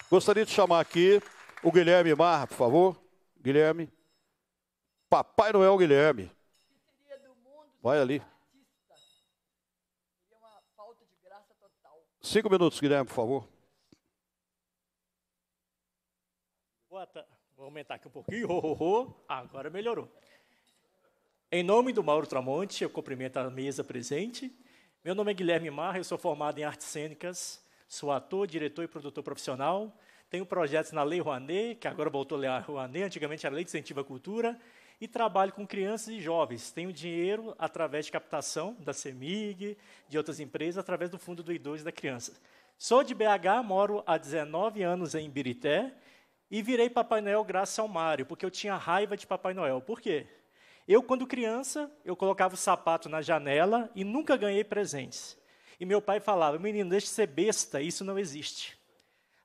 Gostaria de chamar aqui o Guilherme Marra, por favor. Guilherme. Papai Noel Guilherme. Vai ali. Cinco minutos, Guilherme, por favor. Boa tarde. Vou aumentar aqui um pouquinho. Oh, oh, oh. agora melhorou. Em nome do Mauro Tramonte, eu cumprimento a mesa presente. Meu nome é Guilherme Marra, eu sou formado em artes cênicas, sou ator, diretor e produtor profissional. Tenho projetos na Lei Rouanet, que agora voltou a Lei Rouanet, antigamente era Lei de Incentivo à Cultura, e trabalho com crianças e jovens. Tenho dinheiro através de captação da CEMIG, de outras empresas, através do Fundo do Idoso e da Criança. Sou de BH, moro há 19 anos em Birité e virei Papai Noel graças ao Mário, porque eu tinha raiva de Papai Noel. Por quê? Eu, quando criança, eu colocava o sapato na janela e nunca ganhei presentes. E meu pai falava, menino, deixa de ser besta, isso não existe.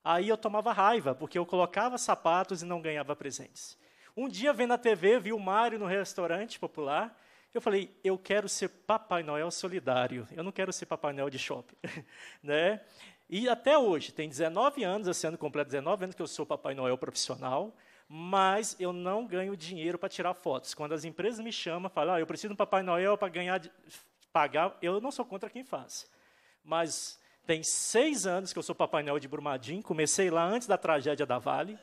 Aí eu tomava raiva, porque eu colocava sapatos e não ganhava presentes. Um dia, vendo a TV, vi o Mário no restaurante popular. Eu falei, eu quero ser Papai Noel solidário. Eu não quero ser Papai Noel de shopping. né? E até hoje, tem 19 anos, esse ano completo 19 anos que eu sou Papai Noel profissional mas eu não ganho dinheiro para tirar fotos. Quando as empresas me chamam, falam, ah, eu preciso de um Papai Noel para ganhar, pagar, eu não sou contra quem faz. Mas tem seis anos que eu sou Papai Noel de Brumadinho, comecei lá antes da tragédia da Vale,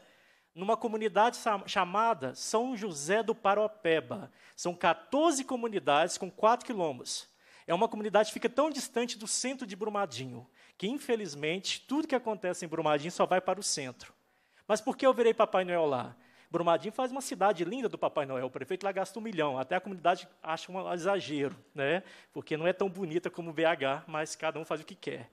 numa comunidade chamada São José do Paropeba. São 14 comunidades com 4 quilômetros. É uma comunidade que fica tão distante do centro de Brumadinho, que infelizmente tudo que acontece em Brumadinho só vai para o centro. Mas por que eu virei Papai Noel lá? Brumadinho faz uma cidade linda do Papai Noel. O prefeito lá gasta um milhão. Até a comunidade acha um exagero, né? porque não é tão bonita como o BH, mas cada um faz o que quer.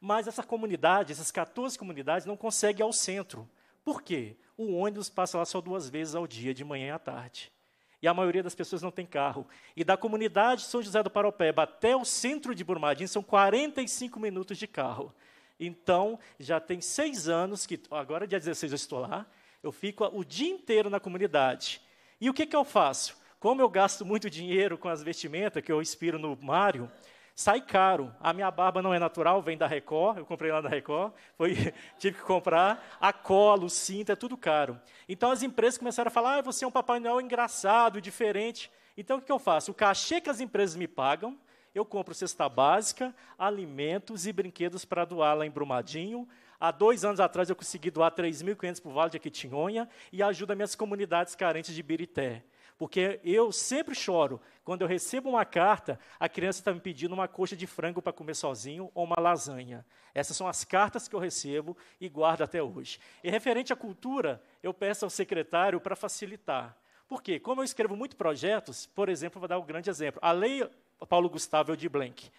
Mas essa comunidade, essas 14 comunidades, não conseguem ir ao centro. Por quê? o ônibus passa lá só duas vezes ao dia, de manhã e à tarde. E a maioria das pessoas não tem carro. E da comunidade São José do Paropeba até o centro de Brumadinho são 45 minutos de carro. Então, já tem seis anos que, agora dia 16 eu estou lá, eu fico o dia inteiro na comunidade. E o que, que eu faço? Como eu gasto muito dinheiro com as vestimentas, que eu inspiro no Mário, sai caro. A minha barba não é natural, vem da Record, eu comprei lá na Record, foi, tive que comprar. A cola, o cinto, é tudo caro. Então as empresas começaram a falar: ah, você é um Papai Noel engraçado, diferente. Então o que eu faço? O cachê que as empresas me pagam, eu compro cesta básica, alimentos e brinquedos para doar lá em Brumadinho. Há dois anos atrás eu consegui doar 3.500 para o Vale de Aquitinhonha e ajuda minhas comunidades carentes de Birité. Porque eu sempre choro quando eu recebo uma carta, a criança está me pedindo uma coxa de frango para comer sozinho ou uma lasanha. Essas são as cartas que eu recebo e guardo até hoje. E referente à cultura, eu peço ao secretário para facilitar. Por quê? Como eu escrevo muitos projetos, por exemplo, vou dar um grande exemplo. A lei Paulo Gustavo de Blank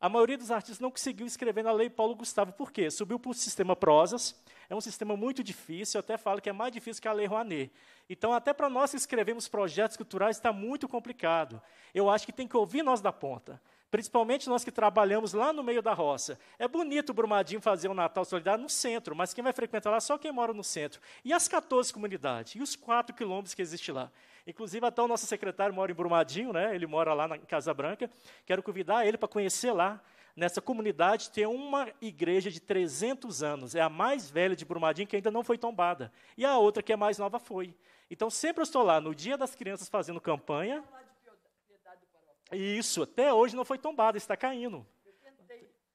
a maioria dos artistas não conseguiu escrever na lei Paulo Gustavo. Por quê? Subiu para o sistema prosas, é um sistema muito difícil, eu até falo que é mais difícil que a lei Rouanet. Então, até para nós que escrevemos projetos culturais, está muito complicado. Eu acho que tem que ouvir nós da ponta, principalmente nós que trabalhamos lá no meio da roça. É bonito o Brumadinho fazer um Natal Solidário no centro, mas quem vai frequentar lá é só quem mora no centro. E as 14 comunidades, e os 4 quilômetros que existem lá. Inclusive, até o nosso secretário mora em Brumadinho, né? ele mora lá na Casa Branca. Quero convidar ele para conhecer lá. Nessa comunidade tem uma igreja de 300 anos, é a mais velha de Brumadinho que ainda não foi tombada, e a outra que é mais nova foi. Então sempre eu estou lá no Dia das Crianças fazendo campanha. E isso, até hoje não foi tombada, está caindo.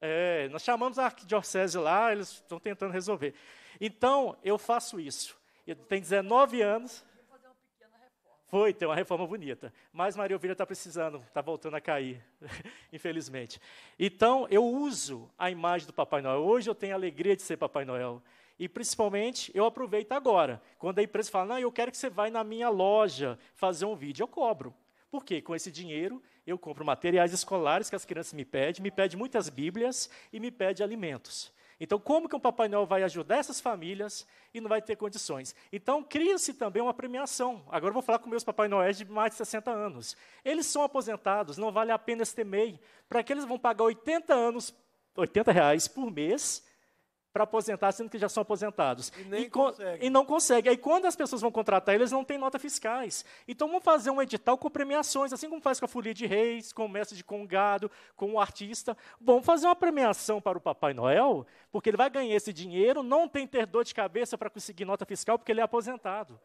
É, nós chamamos a arquidiocese lá, eles estão tentando resolver. Então, eu faço isso. Eu tenho 19 anos, foi tem uma reforma bonita. Mas Maria Ovelha está precisando, está voltando a cair, infelizmente. Então, eu uso a imagem do Papai Noel. Hoje eu tenho a alegria de ser Papai Noel. E principalmente, eu aproveito agora. Quando a empresa fala, não, eu quero que você vá na minha loja fazer um vídeo, eu cobro. Por quê? Com esse dinheiro, eu compro materiais escolares que as crianças me pedem, me pedem muitas bíblias e me pedem alimentos. Então, como que um Papai Noel vai ajudar essas famílias e não vai ter condições? Então, cria-se também uma premiação. Agora eu vou falar com meus Papai Noéis de mais de 60 anos. Eles são aposentados, não vale a pena esse MEI. Para que eles vão pagar 80 anos, 80 reais por mês para aposentar, sendo que já são aposentados. E, nem e, consegue. e não consegue. Aí quando as pessoas vão contratar, eles não têm nota fiscais. Então vamos fazer um edital com premiações, assim como faz com a Folia de Reis, com o mestre de Congado, com o artista. Vamos fazer uma premiação para o Papai Noel, porque ele vai ganhar esse dinheiro, não tem ter dor de cabeça para conseguir nota fiscal, porque ele é aposentado.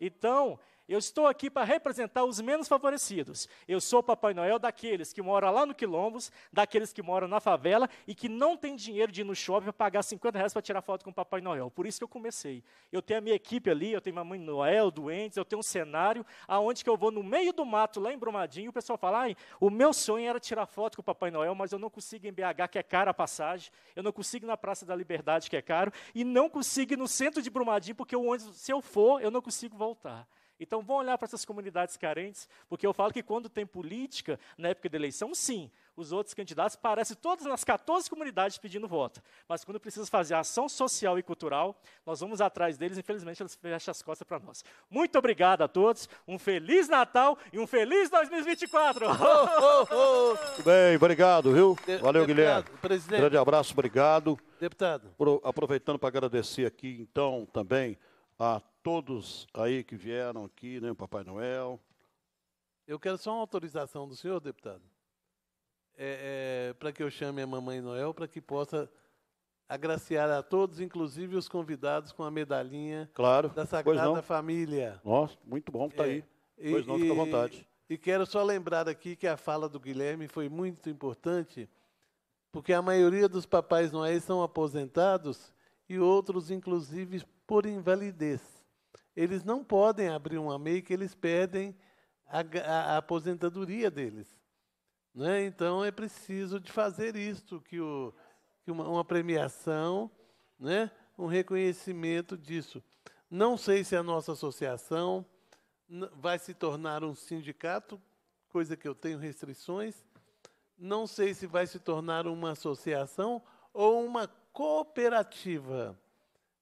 Então, eu estou aqui para representar os menos favorecidos. Eu sou o Papai Noel daqueles que moram lá no Quilombos, daqueles que moram na favela e que não tem dinheiro de ir no shopping para pagar 50 reais para tirar foto com o Papai Noel. Por isso que eu comecei. Eu tenho a minha equipe ali, eu tenho Mamãe Noel, doentes, eu tenho um cenário aonde que eu vou no meio do mato, lá em Brumadinho, e o pessoal fala, Ai, o meu sonho era tirar foto com o Papai Noel, mas eu não consigo em BH, que é cara a passagem, eu não consigo na Praça da Liberdade, que é caro, e não consigo ir no centro de Brumadinho, porque se eu for, eu não consigo voltar. Então vão olhar para essas comunidades carentes, porque eu falo que quando tem política, na época da eleição, sim, os outros candidatos parecem todas nas 14 comunidades pedindo voto. Mas quando precisa fazer ação social e cultural, nós vamos atrás deles, infelizmente eles fecham as costas para nós. Muito obrigado a todos, um feliz Natal e um feliz 2024! Oh, oh, oh. Bem, obrigado, viu? De Valeu, deputado, Guilherme. Presidente. Grande abraço, obrigado. Deputado. Pro, aproveitando para agradecer aqui, então, também a todos aí que vieram aqui, né, Papai Noel. Eu quero só uma autorização do senhor, deputado, é, é, para que eu chame a Mamãe Noel, para que possa agraciar a todos, inclusive os convidados, com a medalhinha claro. da Sagrada Família. Nossa, muito bom que está é, aí. E, pois não, fica à vontade. E, e quero só lembrar aqui que a fala do Guilherme foi muito importante, porque a maioria dos papais noéis são aposentados e outros, inclusive, por invalidez eles não podem abrir uma MEI que eles perdem a, a, a aposentadoria deles. Né? Então é preciso de fazer isto, que, o, que uma, uma, premiação, né? um reconhecimento disso. Não sei se a nossa associação vai se tornar um sindicato, coisa que eu tenho restrições. Não sei se vai se tornar uma associação ou uma cooperativa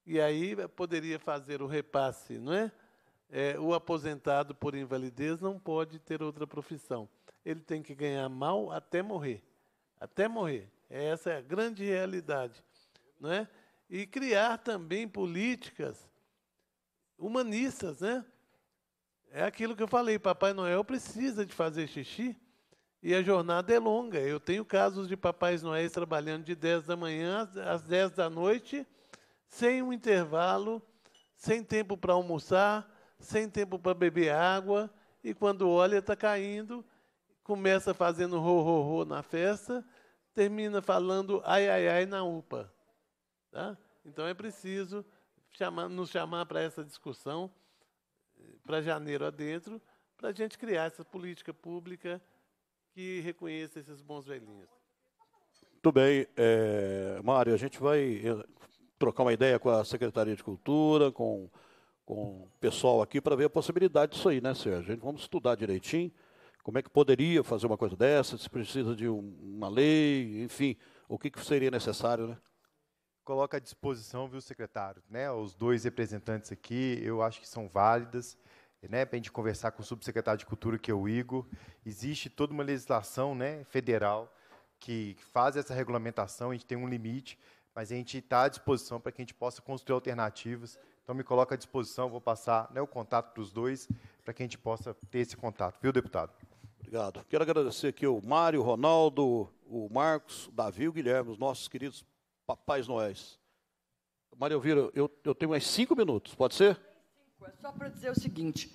e aí eh, poderia fazer o repasse, não é? é? O aposentado por invalidez não pode ter outra profissão. Ele tem que ganhar mal até morrer, até morrer. Essa é a grande realidade, não é? E criar também políticas humanistas, né? É aquilo que eu falei, Papai Noel precisa de fazer xixi e a jornada é longa. Eu tenho casos de Papais Noéis trabalhando de 10 da manhã às 10 da noite sem um intervalo, sem tempo para almoçar, sem tempo para beber água, e quando olha, está caindo, começa fazendo ro ro ro na festa, termina falando ai ai ai na UPA. Tá? Então é preciso chamar, nos chamar para essa discussão, para janeiro adentro, para a gente criar essa política pública que reconheça esses bons velhinhos. Muito bem, é, Mário, a gente vai trocar uma ideia com a Secretaria de Cultura, com, com o pessoal aqui, para ver a possibilidade disso aí, né, Sérgio? A gente vamos estudar direitinho como é que poderia fazer uma coisa dessa, se precisa de um, uma lei, enfim, o que, que seria necessário, né? Coloca à disposição, viu, secretário, né? Os dois representantes aqui, eu acho que são válidas né, para a gente conversar com o subsecretário de Cultura, que é o Igor. Existe toda uma legislação né, federal que faz essa regulamentação, a gente tem um limite mas a gente está à disposição para que a gente possa construir alternativas. Então, me coloca à disposição, vou passar né, o contato dos dois, para que a gente possa ter esse contato. Viu, deputado? Obrigado. Quero agradecer aqui o Mário, o Ronaldo, o Marcos, o Davi e o Guilherme, os nossos queridos papais noéis. Maria Elvira, eu, eu tenho mais cinco minutos, pode ser? É só para dizer o seguinte,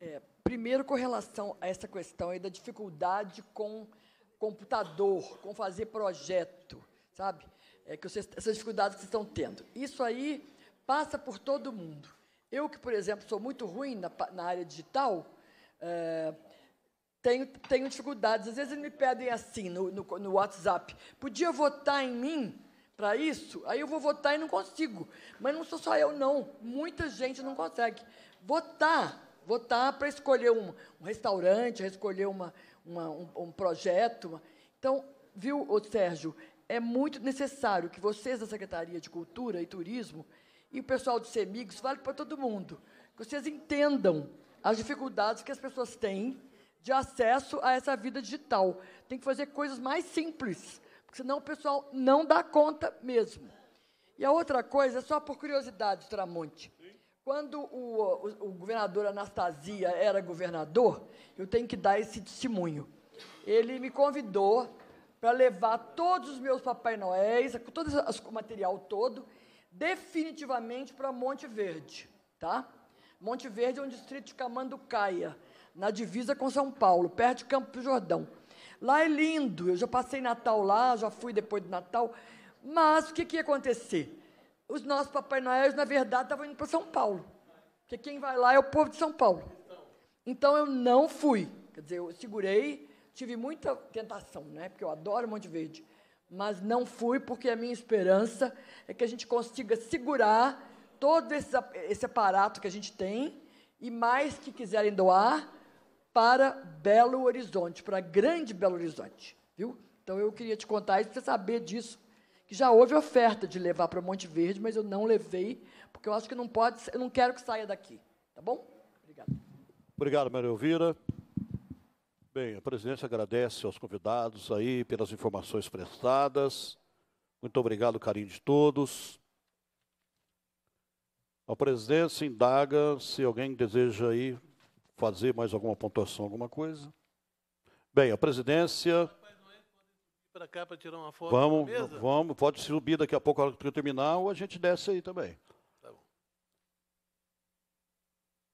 é, primeiro com relação a essa questão aí da dificuldade com computador, com fazer projeto, sabe? é, que vocês, essas dificuldades que vocês estão tendo. Isso aí passa por todo mundo. Eu, que, por exemplo, sou muito ruim na, na área digital, é, tenho, tenho dificuldades. Às vezes eles me pedem assim no, no, no WhatsApp: podia votar em mim para isso? Aí eu vou votar e não consigo. Mas não sou só eu, não. Muita gente não consegue. Votar, votar para escolher um, um restaurante, escolher uma, uma um, um, projeto. Então, viu, ô Sérgio, é muito necessário que vocês da Secretaria de Cultura e Turismo e o pessoal do CEMIG, isso vale para todo mundo, que vocês entendam as dificuldades que as pessoas têm de acesso a essa vida digital. Tem que fazer coisas mais simples, porque senão o pessoal não dá conta mesmo. E a outra coisa, só por curiosidade, Tramonte. Quando o, o, o governador Anastasia era governador, eu tenho que dar esse testemunho. Ele me convidou para levar todos os meus Papai Noéis, todo o material todo, definitivamente para Monte Verde, tá? Monte Verde é um distrito de Camanducaia, na divisa com São Paulo, perto de Campo do Jordão. Lá é lindo, eu já passei Natal lá, já fui depois do Natal, mas o que, que ia acontecer? Os nossos Papai Noéis, na verdade, estavam indo para São Paulo, porque quem vai lá é o povo de São Paulo. Então eu não fui, quer dizer, eu segurei, tive muita tentação, né? Porque eu adoro Monte Verde. Mas não fui, porque a minha esperança é que a gente consiga segurar todo esse, esse aparato que a gente tem e mais que quiserem doar para Belo Horizonte, para grande Belo Horizonte, viu? Então eu queria te contar isso para você saber disso, que já houve oferta de levar para Monte Verde, mas eu não levei, porque eu acho que não pode, eu não quero que saia daqui, tá bom? Obrigado. Obrigado, Maria Elvira. Bem, a presidência agradece aos convidados aí pelas informações prestadas. Muito obrigado, carinho de todos. A presidência indaga se alguém deseja aí fazer mais alguma pontuação, alguma coisa. Bem, a presidência. Para é? cá para tirar uma foto vamos, vamos, pode subir daqui a pouco, a hora que eu terminar, ou a gente desce aí também.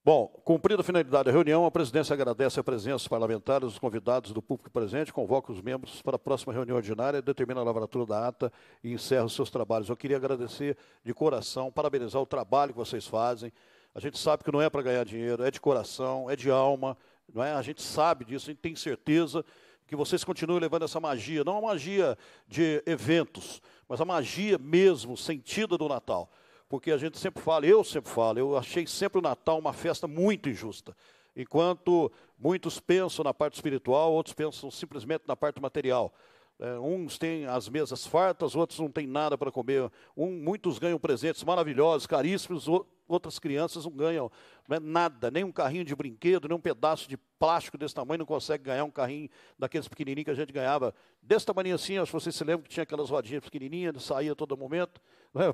Bom, cumprida a finalidade da reunião, a presidência agradece a presença dos parlamentares, os convidados do público presente, convoca os membros para a próxima reunião ordinária, determina a lavratura da ata e encerra os seus trabalhos. Eu queria agradecer de coração, parabenizar o trabalho que vocês fazem. A gente sabe que não é para ganhar dinheiro, é de coração, é de alma, não é? A gente sabe disso, a gente tem certeza que vocês continuem levando essa magia, não a magia de eventos, mas a magia mesmo, sentido do Natal porque a gente sempre fala, eu sempre falo, eu achei sempre o Natal uma festa muito injusta. Enquanto muitos pensam na parte espiritual, outros pensam simplesmente na parte material. É, uns têm as mesas fartas, outros não têm nada para comer. Um, muitos ganham presentes maravilhosos, caríssimos, outras crianças não ganham não é nada, nem um carrinho de brinquedo, nem um pedaço de plástico desse tamanho, não consegue ganhar um carrinho daqueles pequenininhos que a gente ganhava. Desse tamanho assim, acho que vocês se lembram que tinha aquelas rodinhas pequenininhas, saía a todo momento. Né,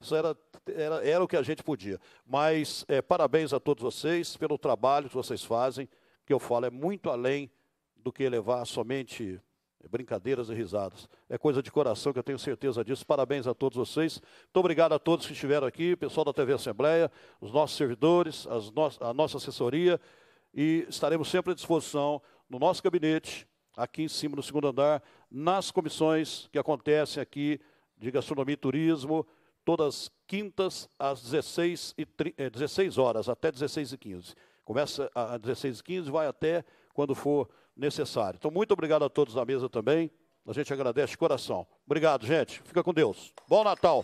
Isso era, era, era o que a gente podia. Mas é, parabéns a todos vocês pelo trabalho que vocês fazem, que eu falo, é muito além do que levar somente brincadeiras e risadas. É coisa de coração que eu tenho certeza disso. Parabéns a todos vocês. Muito obrigado a todos que estiveram aqui, pessoal da TV Assembleia, os nossos servidores, no a nossa assessoria. E estaremos sempre à disposição no nosso gabinete, aqui em cima no segundo andar, nas comissões que acontecem aqui de gastronomia e turismo, todas quintas às 16, e tri, 16 eh, horas, até 16h15. Começa às 16h15, vai até quando for necessário. Então, muito obrigado a todos na mesa também. A gente agradece de coração. Obrigado, gente. Fica com Deus. Bom Natal.